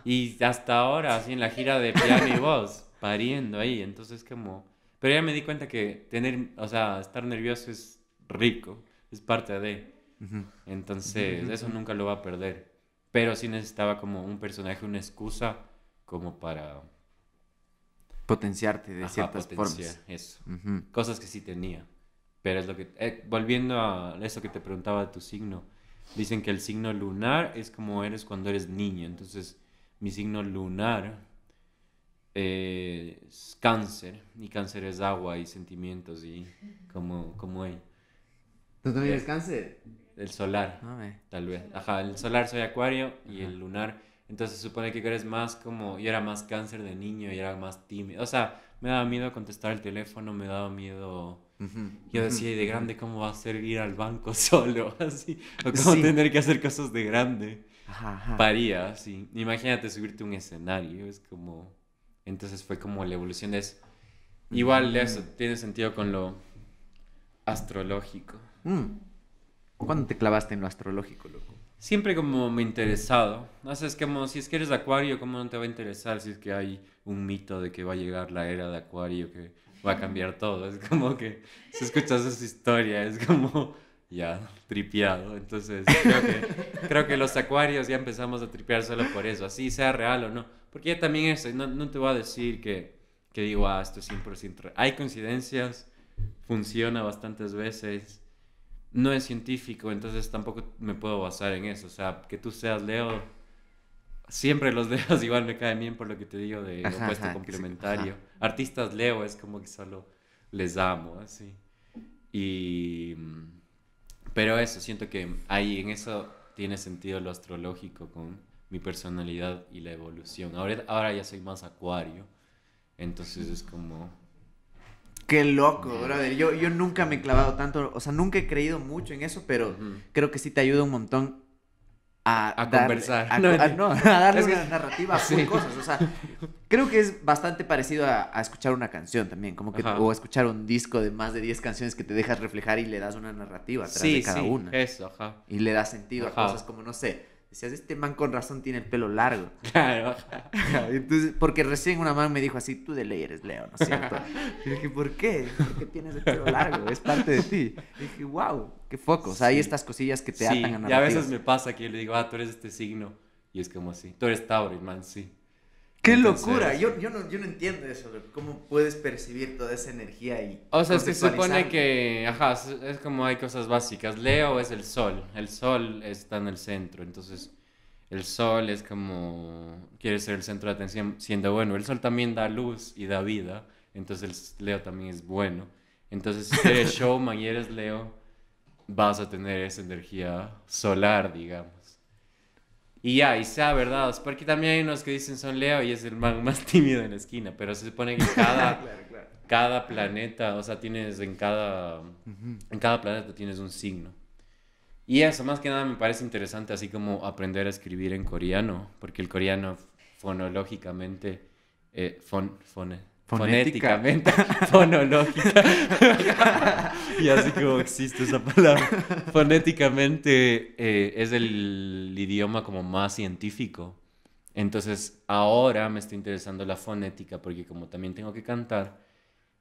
Y hasta ahora, así en la gira de piano y voz, pariendo ahí. Entonces, como. Pero ya me di cuenta que tener. O sea, estar nervioso es rico. Es parte de. Entonces, eso nunca lo va a perder. Pero sí necesitaba como un personaje, una excusa, como para. Potenciarte de ciertas formas. Eso. Cosas que sí tenía. Pero es lo que. Eh, volviendo a eso que te preguntaba de tu signo Dicen que el signo lunar es como eres cuando eres niño. Entonces, mi signo lunar eh, es cáncer. Y cáncer es agua y sentimientos y como, como ¿Tú también eres eh, cáncer? El solar, ah, tal vez. Ajá, el solar soy acuario y el lunar. Entonces supone que eres más como, yo era más cáncer de niño y era más tímido. O sea, me daba miedo contestar el teléfono, me daba miedo yo decía, de grande, ¿cómo va a ser ir al banco solo? Así, o cómo tener que hacer cosas de grande. Ajá, Paría, así. Imagínate subirte un escenario, es como... Entonces fue como la evolución de Igual eso tiene sentido con lo astrológico. Mm. ¿Cuándo te clavaste en lo astrológico, loco? Siempre como me he interesado. no sé, es como si es que eres acuario, ¿cómo no te va a interesar si es que hay un mito de que va a llegar la era de acuario, que va a cambiar todo. Es como que si escuchas esa historia, es como ya tripeado. Entonces, creo que, creo que los acuarios ya empezamos a tripear solo por eso, así sea real o no. Porque yo también eso, no, no te voy a decir que, que digo, ah, esto es 100% Hay coincidencias, funciona bastantes veces. No es científico, entonces tampoco me puedo basar en eso. O sea, que tú seas Leo Siempre los dejas igual me cae bien por lo que te digo de opuesto complementario. Artistas leo, es como que solo les amo, así. Y. Mm, pero eso, siento que ahí en eso tiene sentido lo astrológico con mi personalidad y la evolución. Ahora, ya soy más acuario, entonces es como... Qué loco, brother. Yo, yo nunca me he clavado tanto, o sea, nunca he creído mucho en eso, pero creo que sí te ayuda un montón a, conversar. A, no, a, darle una narrativa cosas. O sea, creo que es bastante parecido a, escuchar una canción también, como que, o escuchar un disco de más de 10 canciones que te dejas reflejar y le das una narrativa atrás de cada una. Y le das sentido a cosas como, no sé, Decías, este man con razón tiene el pelo largo. Claro. porque recién una man me dijo así, tú de ley eres Leo, ¿no es cierto? Y dije, ¿por qué? ¿Por qué tienes el pelo largo? Es parte de ti. Y dije, wow, qué foco. O sea, hay estas cosillas que te atan a Sí, Y a veces me pasa que yo le digo, ah, tú eres este signo. Y es como así, tú eres Tauro, man, sí. ¡Qué locura! Yo, yo, no, yo no entiendo eso, cómo puedes percibir toda esa energía y... O sea, se supone que, ajá, es como hay cosas básicas. Leo es el sol, el sol está en el centro, entonces el sol es como, quiere ser el centro de atención, siendo bueno. El sol también da luz y da vida, entonces Leo también es bueno. Entonces, si eres showman y eres Leo, vas a tener esa energía solar, digamos. Y ya, y sea verdad, porque también hay unos que dicen son Leo y es el más tímido en la esquina, pero se supone que cada, cada planeta, o sea, tienes en cada, en cada planeta tienes un signo. Y eso, más que nada, me parece interesante, así como aprender a escribir en coreano, porque el coreano fonológicamente, eh, fon, fonéticamente, fonológica. y así como existe esa palabra. Fonéticamente eh, es el idioma como más científico. Entonces ahora me está interesando la fonética porque como también tengo que cantar,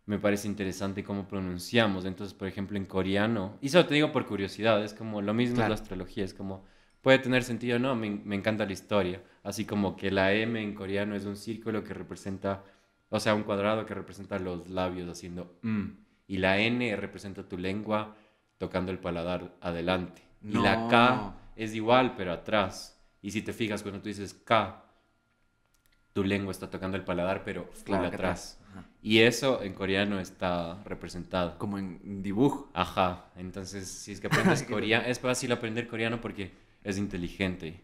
me parece interesante cómo pronunciamos. Entonces, por ejemplo, en coreano, y eso te digo por curiosidad, es como lo mismo la astrología, es como puede tener sentido o no, me, me encanta la historia. Así como que la M en coreano es un círculo que representa o sea, un cuadrado que representa los labios haciendo mm, y la N representa tu lengua tocando el paladar adelante. Y la K es igual, pero atrás. Y si te fijas, cuando tú dices K, tu lengua está tocando el paladar, pero atrás. Y eso en coreano está representado. Como en dibujo. Ajá. Entonces, si es que aprendes coreano, es fácil aprender coreano porque es inteligente.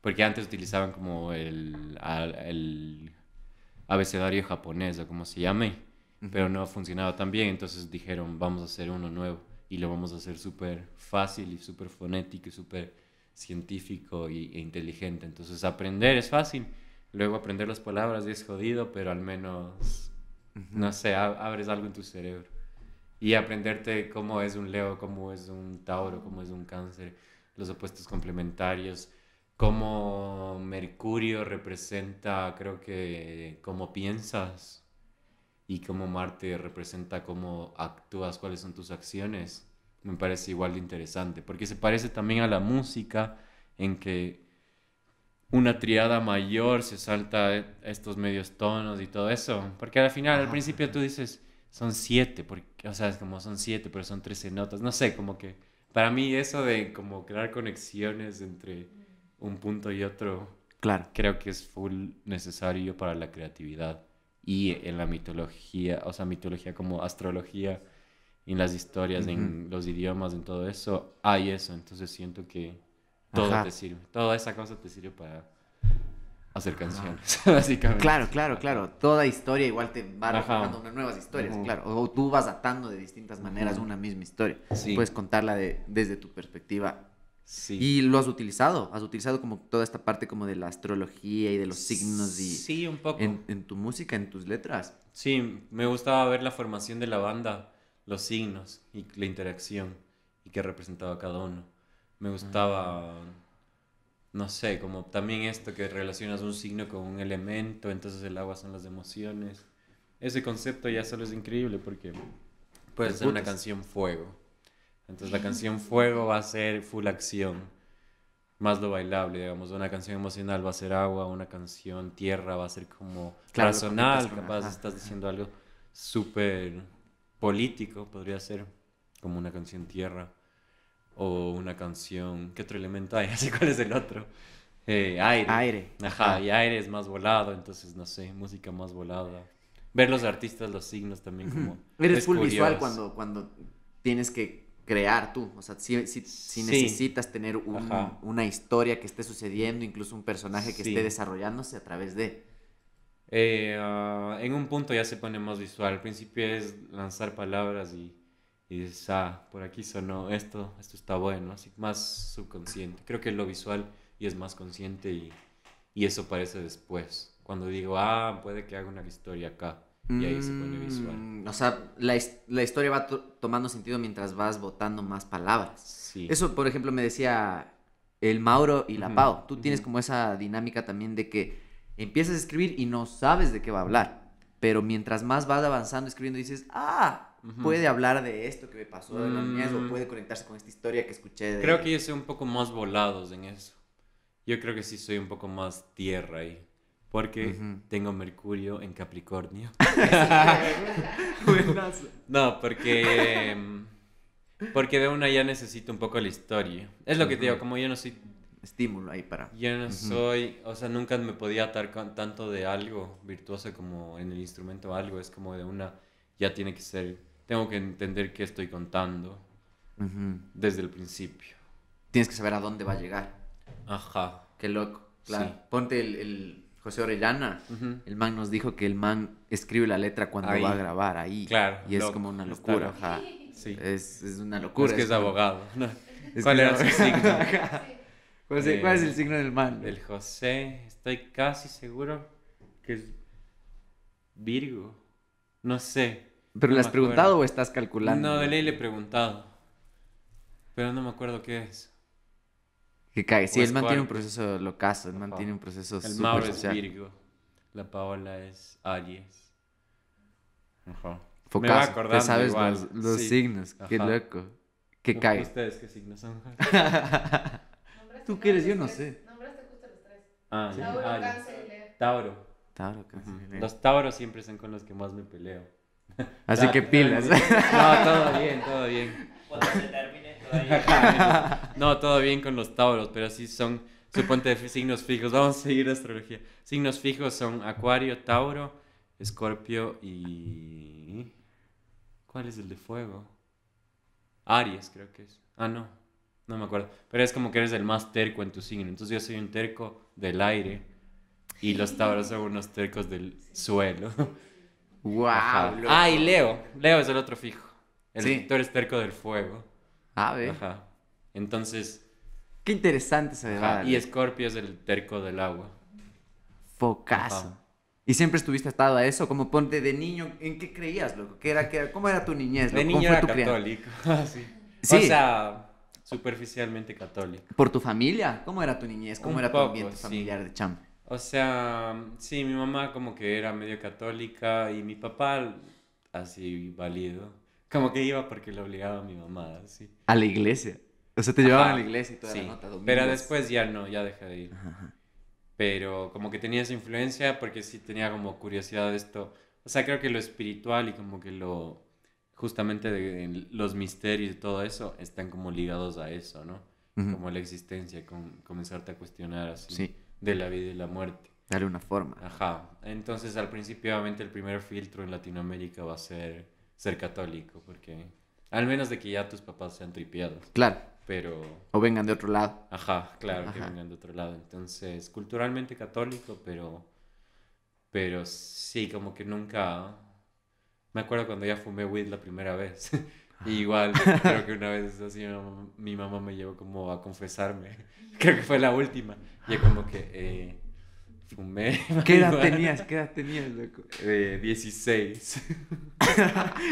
Porque antes utilizaban como el abecedario japonés o como se llame, pero no funcionaba tan bien, entonces dijeron, vamos a hacer uno nuevo y lo vamos a hacer súper fácil y súper fonético y súper científico y, e inteligente. Entonces aprender es fácil, luego aprender las palabras es jodido, pero al menos, no sé, abres algo en tu cerebro. Y aprenderte cómo es un Leo, cómo es un Tauro, cómo es un Cáncer, los opuestos complementarios, cómo Mercurio representa, creo que, cómo piensas y como Marte representa cómo actúas, cuáles son tus acciones, me parece igual de interesante, porque se parece también a la música en que una triada mayor se salta estos medios tonos y todo eso, porque al final, al ah, principio tú dices, son siete, o sea, es como son siete, pero son trece notas, no sé, como que para mí eso de como crear conexiones entre un punto y otro. Claro. Creo que es full necesario para la creatividad. Y en la mitología, o sea, mitología como astrología, en las historias, en los idiomas, en todo eso, hay eso. Entonces siento que todo te sirve. Toda esa cosa te sirve para hacer canciones, básicamente. Claro, claro, claro. Toda historia igual te va dando nuevas historias, claro. O tú vas atando de distintas maneras una misma historia. Puedes contarla desde tu perspectiva y lo has utilizado, has utilizado como toda esta parte como de la astrología y de los signos y... Sí, un poco. En, tu música, en tus letras. Sí, me gustaba ver la formación de la banda, los signos y la interacción y qué representaba cada uno. Me gustaba, no sé, como también esto que relacionas un signo con un elemento, entonces el agua son las emociones. Ese concepto ya solo es increíble porque puede ser una canción fuego entonces la canción Fuego va a ser full acción, más lo bailable, digamos. Una canción emocional va a ser agua, una canción tierra va a ser como personal capaz estás diciendo algo súper político, podría ser como una canción tierra o una canción, ¿qué otro elemento hay? Así cuál es el otro. Eh, aire. Ajá, ah. y aire es más volado, entonces no sé, música más volada. Ver los artistas, los signos también como... Eres full visual cuando, cuando tienes que crear tú. O sea, si, necesitas tener una historia que esté sucediendo, incluso un personaje que esté desarrollándose a través de. Eh, ah, en un punto ya se pone más visual. Al principio es lanzar palabras y, dices, ah, por aquí sonó esto, esto está bueno. Así más subconsciente. Creo que es lo visual y es más consciente y, eso aparece después. Cuando digo, ah, puede que haga una historia acá y ahí se pone visual. Mm, o sea, la, la historia va tomando sentido mientras vas votando más palabras. Sí. Eso, por ejemplo, me decía el Mauro y la Pau. Tú tienes como esa dinámica también de que empiezas a escribir y no sabes de qué va a hablar. Pero mientras más vas avanzando escribiendo, dices, ah, puede hablar de esto que me pasó de las mm. niñez o puede conectarse con esta historia que escuché. Creo que yo soy un poco más volados en eso. Yo creo que sí soy un poco más tierra ahí porque tengo Mercurio en Capricornio. no, porque em, porque de una ya necesito un poco la historia. Es lo que te digo, como yo no soy estímulo ahí para. Yo no soy, o sea, nunca me podía atar tanto de algo virtuoso como en el instrumento algo, es como de una ya tiene que ser, tengo que entender qué estoy contando desde el principio. Tienes que saber a dónde va a llegar. Ajá. Qué loco. Claro. Ponte el José Orellana, el man nos dijo que el man escribe la letra cuando va a grabar ahí. Claro. Y es como una locura. Ajá. Sí. Es, una locura. Es que es, abogado. ¿Cuál era su signo? José, ¿Cuál es el eh, signo del man? El José, estoy casi seguro que es Virgo. No sé. ¿Pero le has preguntado o estás calculando? No, le he preguntado. Pero no me acuerdo qué es. Que cae. Sí, él mantiene un proceso locazo, él mantiene un proceso El Mauro es Virgo. La Paola es Aries. Ajá. Focas, Te sabes igual. los, signos. Qué loco. que cae. ¿Ustedes qué signos son? ¿Tú qué eres? Yo no sé. Nombraste justo los tres. Ah, Tauro, ah, Cáncer y Tauro. Tauro, Cáncer Los Tauros siempre son con los que más me peleo. Así que pilas. No, todo bien, todo bien. se termina no, todo bien con los tauros, pero sí son, de signos fijos. Vamos a seguir la astrología. Signos fijos son Acuario, Tauro, Escorpio y... ¿Cuál es el de fuego? Aries, creo que es. Ah, no, no me acuerdo. Pero es como que eres el más terco en tu signo. Entonces yo soy un terco del aire y los tauros son unos tercos del suelo. ¡Wow! Ah, y Leo. Leo es el otro fijo. El, sí. Tú eres terco del fuego. Ah, ve. Ajá. Entonces. Qué interesante ese debate. Y Scorpio es el terco del agua. Focaso ¿Y siempre estuviste atado a eso? Como ponte de niño, ¿en qué creías, loco? ¿Qué era, ¿Cómo era tu niñez? De niño era católico. Ah, sí. sí. O sea, superficialmente católico. ¿Por tu familia? ¿Cómo era tu niñez? ¿Cómo era tu ambiente familiar de cham? O sea, sí, mi mamá como que era medio católica y mi papá así válido. Como que iba porque lo obligaba mi mamá, así. A la iglesia. O sea, te llevaban a la iglesia y toda la nota. Pero después ya no, ya dejé de ir. Pero como que tenía esa influencia porque sí tenía como curiosidad de esto. O sea, creo que lo espiritual y como que lo... Justamente de, los misterios y todo eso están como ligados a eso, ¿no? Como la existencia, con, comenzarte a cuestionar así de la vida y la muerte. Darle una forma. Ajá. Entonces, al principio, obviamente, el primer filtro en Latinoamérica va a ser ser católico, porque al menos de que ya tus papás sean tripiados. Claro. Pero... O vengan de otro lado. Ajá, claro, que vengan de otro lado. Entonces, culturalmente católico, pero... Pero sí, como que nunca... Me acuerdo cuando ya fumé weed la primera vez. igual, creo que una vez así mi mamá me llevó como a confesarme. Creo que fue la última. Y como que, eh, fumé. ¿Qué edad tenías? ¿Qué edad tenías, loco? 16. Eh,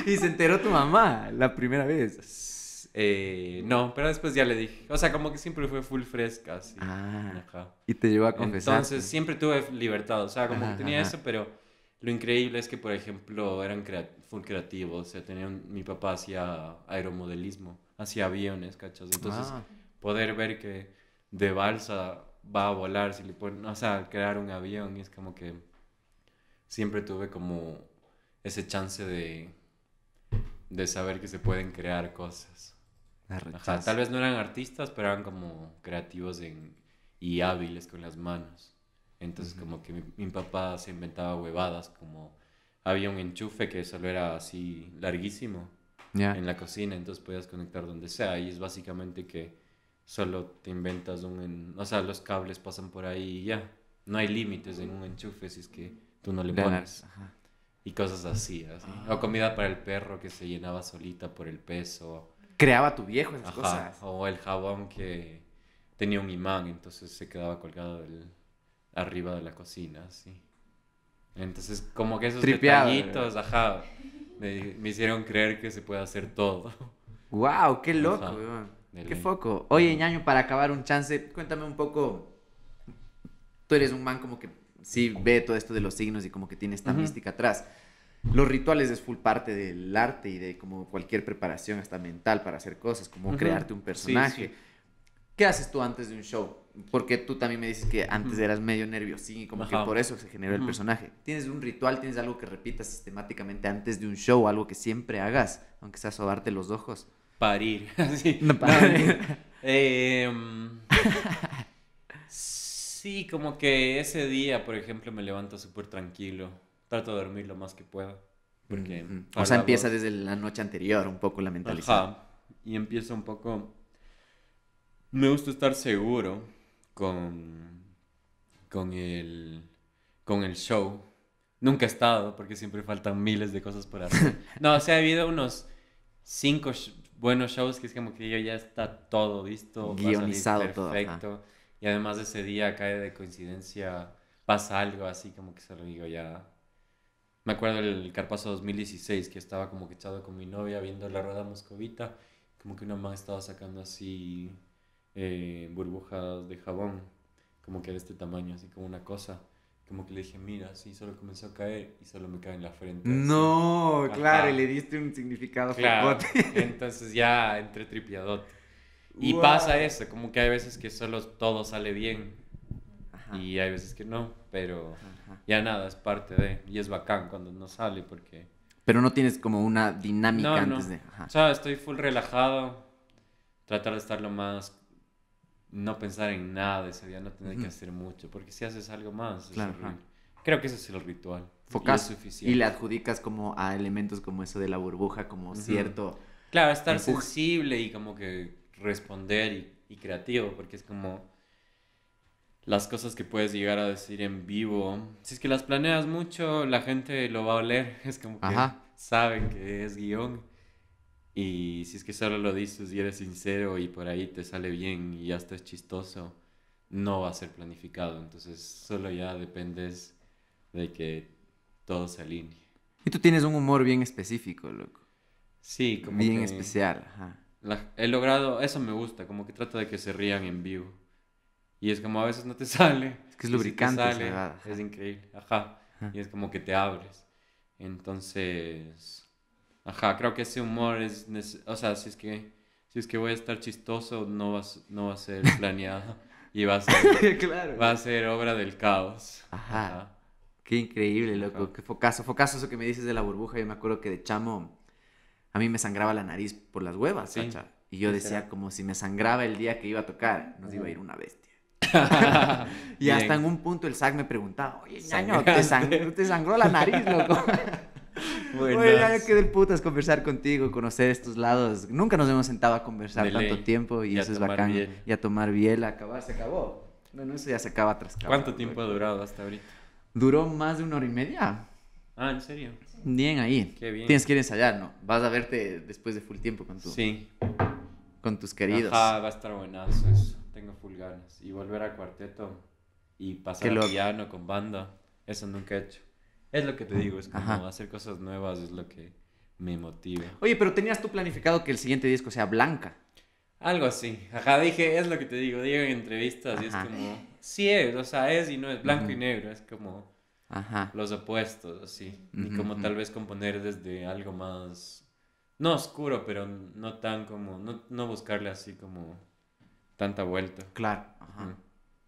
¿Y se enteró tu mamá la primera vez? Eh, no, pero después ya le dije. O sea, como que siempre fue full fresca. Ah, ajá. Y te llevó a confesar. Entonces pues. siempre tuve libertad. O sea, como que tenía eso, pero lo increíble es que, por ejemplo, eran full creativos. O sea, tenían, mi papá hacía aeromodelismo, hacía aviones, cachas. Entonces, ah. poder ver que de balsa va a volar, si le ponen, o sea, crear un avión, y es como que siempre tuve como ese chance de, de saber que se pueden crear cosas. tal vez no eran artistas, pero eran como creativos y hábiles con las manos. Entonces, como que mi, papá se inventaba huevadas, como había un enchufe que solo era así larguísimo en la cocina, entonces podías conectar donde sea. Y es básicamente que solo te inventas un... En... o sea, los cables pasan por ahí y ya. No hay límites en un enchufe si es que tú no le pones. Y cosas así, O ah. comida para el perro que se llenaba solita por el peso. Creaba tu viejo esas cosas. O el jabón que tenía un imán, entonces se quedaba colgado arriba de la cocina, así. Entonces, como que esos Tripeado, detallitos, ajá, me, hicieron creer que se puede hacer todo. ¡Wow! ¡Qué loco, Qué foco. Oye, ñaño, para acabar un chance, cuéntame un poco. Tú eres un man como que sí ve todo esto de los signos y como que tiene esta mística atrás. Los rituales es full parte del arte y de como cualquier preparación hasta mental para hacer cosas, como crearte un personaje. ¿Qué haces tú antes de un show? Porque tú también me dices que antes eras medio nerviosín y como que por eso se generó el personaje. ¿Tienes un ritual? ¿Tienes algo que repitas sistemáticamente antes de un show? ¿Algo que siempre hagas? Aunque sea sobarte los ojos. Parir. Eh, em, sí, como que ese día, por ejemplo, me levanto súper tranquilo. Trato de dormir lo más que pueda. Mm, mm. O sea, empieza desde la noche anterior un poco la mentalidad. Y empieza un poco... Me gusta estar seguro con, con, el, con el show. Nunca he estado porque siempre faltan miles de cosas por hacer. No, o sea, ha habido unos cinco bueno, shows que es como que ya está todo listo. Guionizado todo. Perfecto. Y además ese día cae de coincidencia, pasa algo así como que se lo digo ya. Me acuerdo el Carpazo 2016 que estaba como que echado con mi novia viendo la rueda moscovita, como que una mamá estaba sacando así eh, burbujas de jabón, como que de este tamaño, así como una cosa como que le dije, mira, sí, solo comenzó a caer y solo me cae en la frente. No, claro, le diste un significado claro. Entonces ya entré tripiadote. Y pasa eso, como que hay veces que solo todo sale bien y hay veces que no, pero ya nada, es parte de. Y es bacán cuando no sale porque. Pero no tienes como una dinámica antes de. O sea, estoy full relajado, tratar de estar lo más no pensar en nada ese día, no tener que hacer mucho, porque si haces algo más, creo que ese es el ritual. Focas. Y, y, le adjudicas como a elementos como eso de la burbuja, como cierto. Claro, estar sensible y como que responder y, creativo, porque es como las cosas que puedes llegar a decir en vivo. Si es que las planeas mucho, la gente lo va a oler, es como que sabe saben que es guión. Y si es que solo lo dices y eres sincero y por ahí te sale bien y ya estás chistoso, no va a ser planificado. Entonces solo ya dependes de que todo se alinee. Y tú tienes un humor bien específico, loco. Sí, como bien especial. Ajá. he logrado, eso me gusta, como que trata de que se rían en vivo. Y es como a veces no te sale. Es que es lubricante. es increíble, ajá. Y es como que te abres. Entonces, Ajá, creo que ese humor es, o sea, si es que, si es que voy a estar chistoso, no va, no va a ser planeado y va a ser, va a ser obra del caos. Ajá. Qué increíble, loco. Qué focazo, focazo eso que me dices de la burbuja. Yo me acuerdo que de chamo a mí me sangraba la nariz por las huevas, Y yo decía como si me sangraba el día que iba a tocar, nos iba a ir una bestia. y hasta en un punto el SAC me preguntaba, oye, ñaño, te sangró la nariz, loco. Bueno, ya que del es conversar contigo, conocer estos lados. Nunca nos hemos sentado a conversar tanto tiempo y, eso es bacán. Y a tomar biela, acabar, se acabó. bueno, eso ya se acaba tras ¿Cuánto tiempo ha durado hasta ahorita? Duró más de una hora y media. Ah, ¿en serio? Bien ahí. Qué bien. Tienes que ir ensayar, ¿no? Vas a verte después de full tiempo con tu... Sí. Con tus queridos. Ah, va a estar buenazo eso. Tengo full ganas. Y volver a cuarteto y pasar a piano con banda. Eso nunca he hecho. Es lo que te digo, es como hacer cosas nuevas es lo que me motiva. Oye, pero tenías tú planificado que el siguiente disco sea Blanca. Algo así. Ajá, dije, es lo que te digo, digo en entrevistas y es como, sí es, o sea, es y no es blanco y negro, es como los opuestos, así. y como tal vez componer desde algo más, no oscuro, pero no tan como, no, no buscarle así como tanta vuelta. Claro, ajá.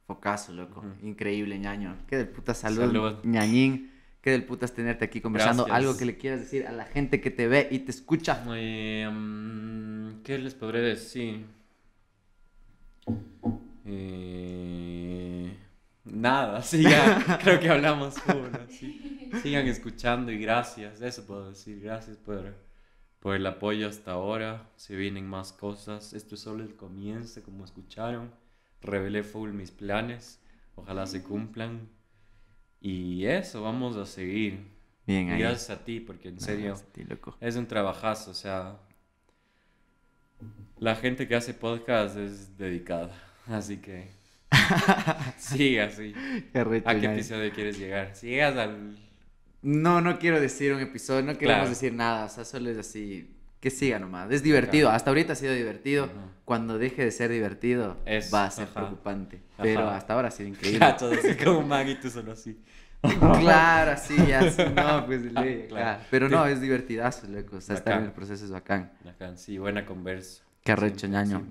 Focazo, loco. Increíble, ñaño. Qué de puta salud, salud. ñañín. Qué del putas tenerte aquí conversando. Algo que le quieras decir a la gente que te ve y te escucha. Em, ¿Qué les podré decir? Eh, nada, sigan. creo que hablamos. Sigan escuchando y gracias. Eso puedo decir. Gracias por, por el apoyo hasta ahora. Se vienen más cosas. Esto es solo el comienzo, como escucharon. Revelé full mis planes. Ojalá se cumplan. Y eso, vamos a seguir. Bien, Gracias a ti, porque en serio es un trabajazo, o sea, la gente que hace podcast es dedicada, así que sigue así. ¿A qué episodio quieres llegar? Sigas al... No, no quiero decir un episodio, no queremos decir nada, o sea, solo es así, que siga nomás. Es divertido. Hasta ahorita ha sido divertido. Cuando deje de ser divertido, va a ser preocupante. Pero hasta ahora ha sido increíble. así como claro, así, así, no, pues, ah, claro. Ah, pero no, es divertidazo, loco. O sea, estar en el proceso es bacán. Bacán, sí, buena conversa. recho, año.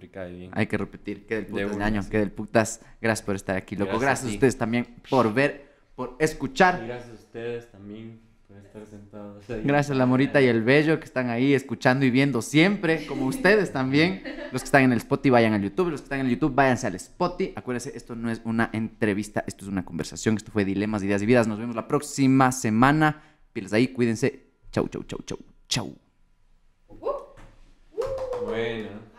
Hay que repetir, qué del putas, de que del putas. Gracias por estar aquí, loco. Gracias, a, ustedes también por ver, por escuchar. gracias a ustedes también Gracias a la Morita y el Bello que están ahí escuchando y viendo siempre, como ustedes también. Los que están en el Spotify vayan al YouTube, los que están en el YouTube váyanse al Spotify. Acuérdense, esto no es una entrevista, esto es una conversación. Esto fue Dilemas, Ideas y Vidas. Nos vemos la próxima semana. Pilas ahí, cuídense. Chau, chau, chau, chau, chau. Bueno.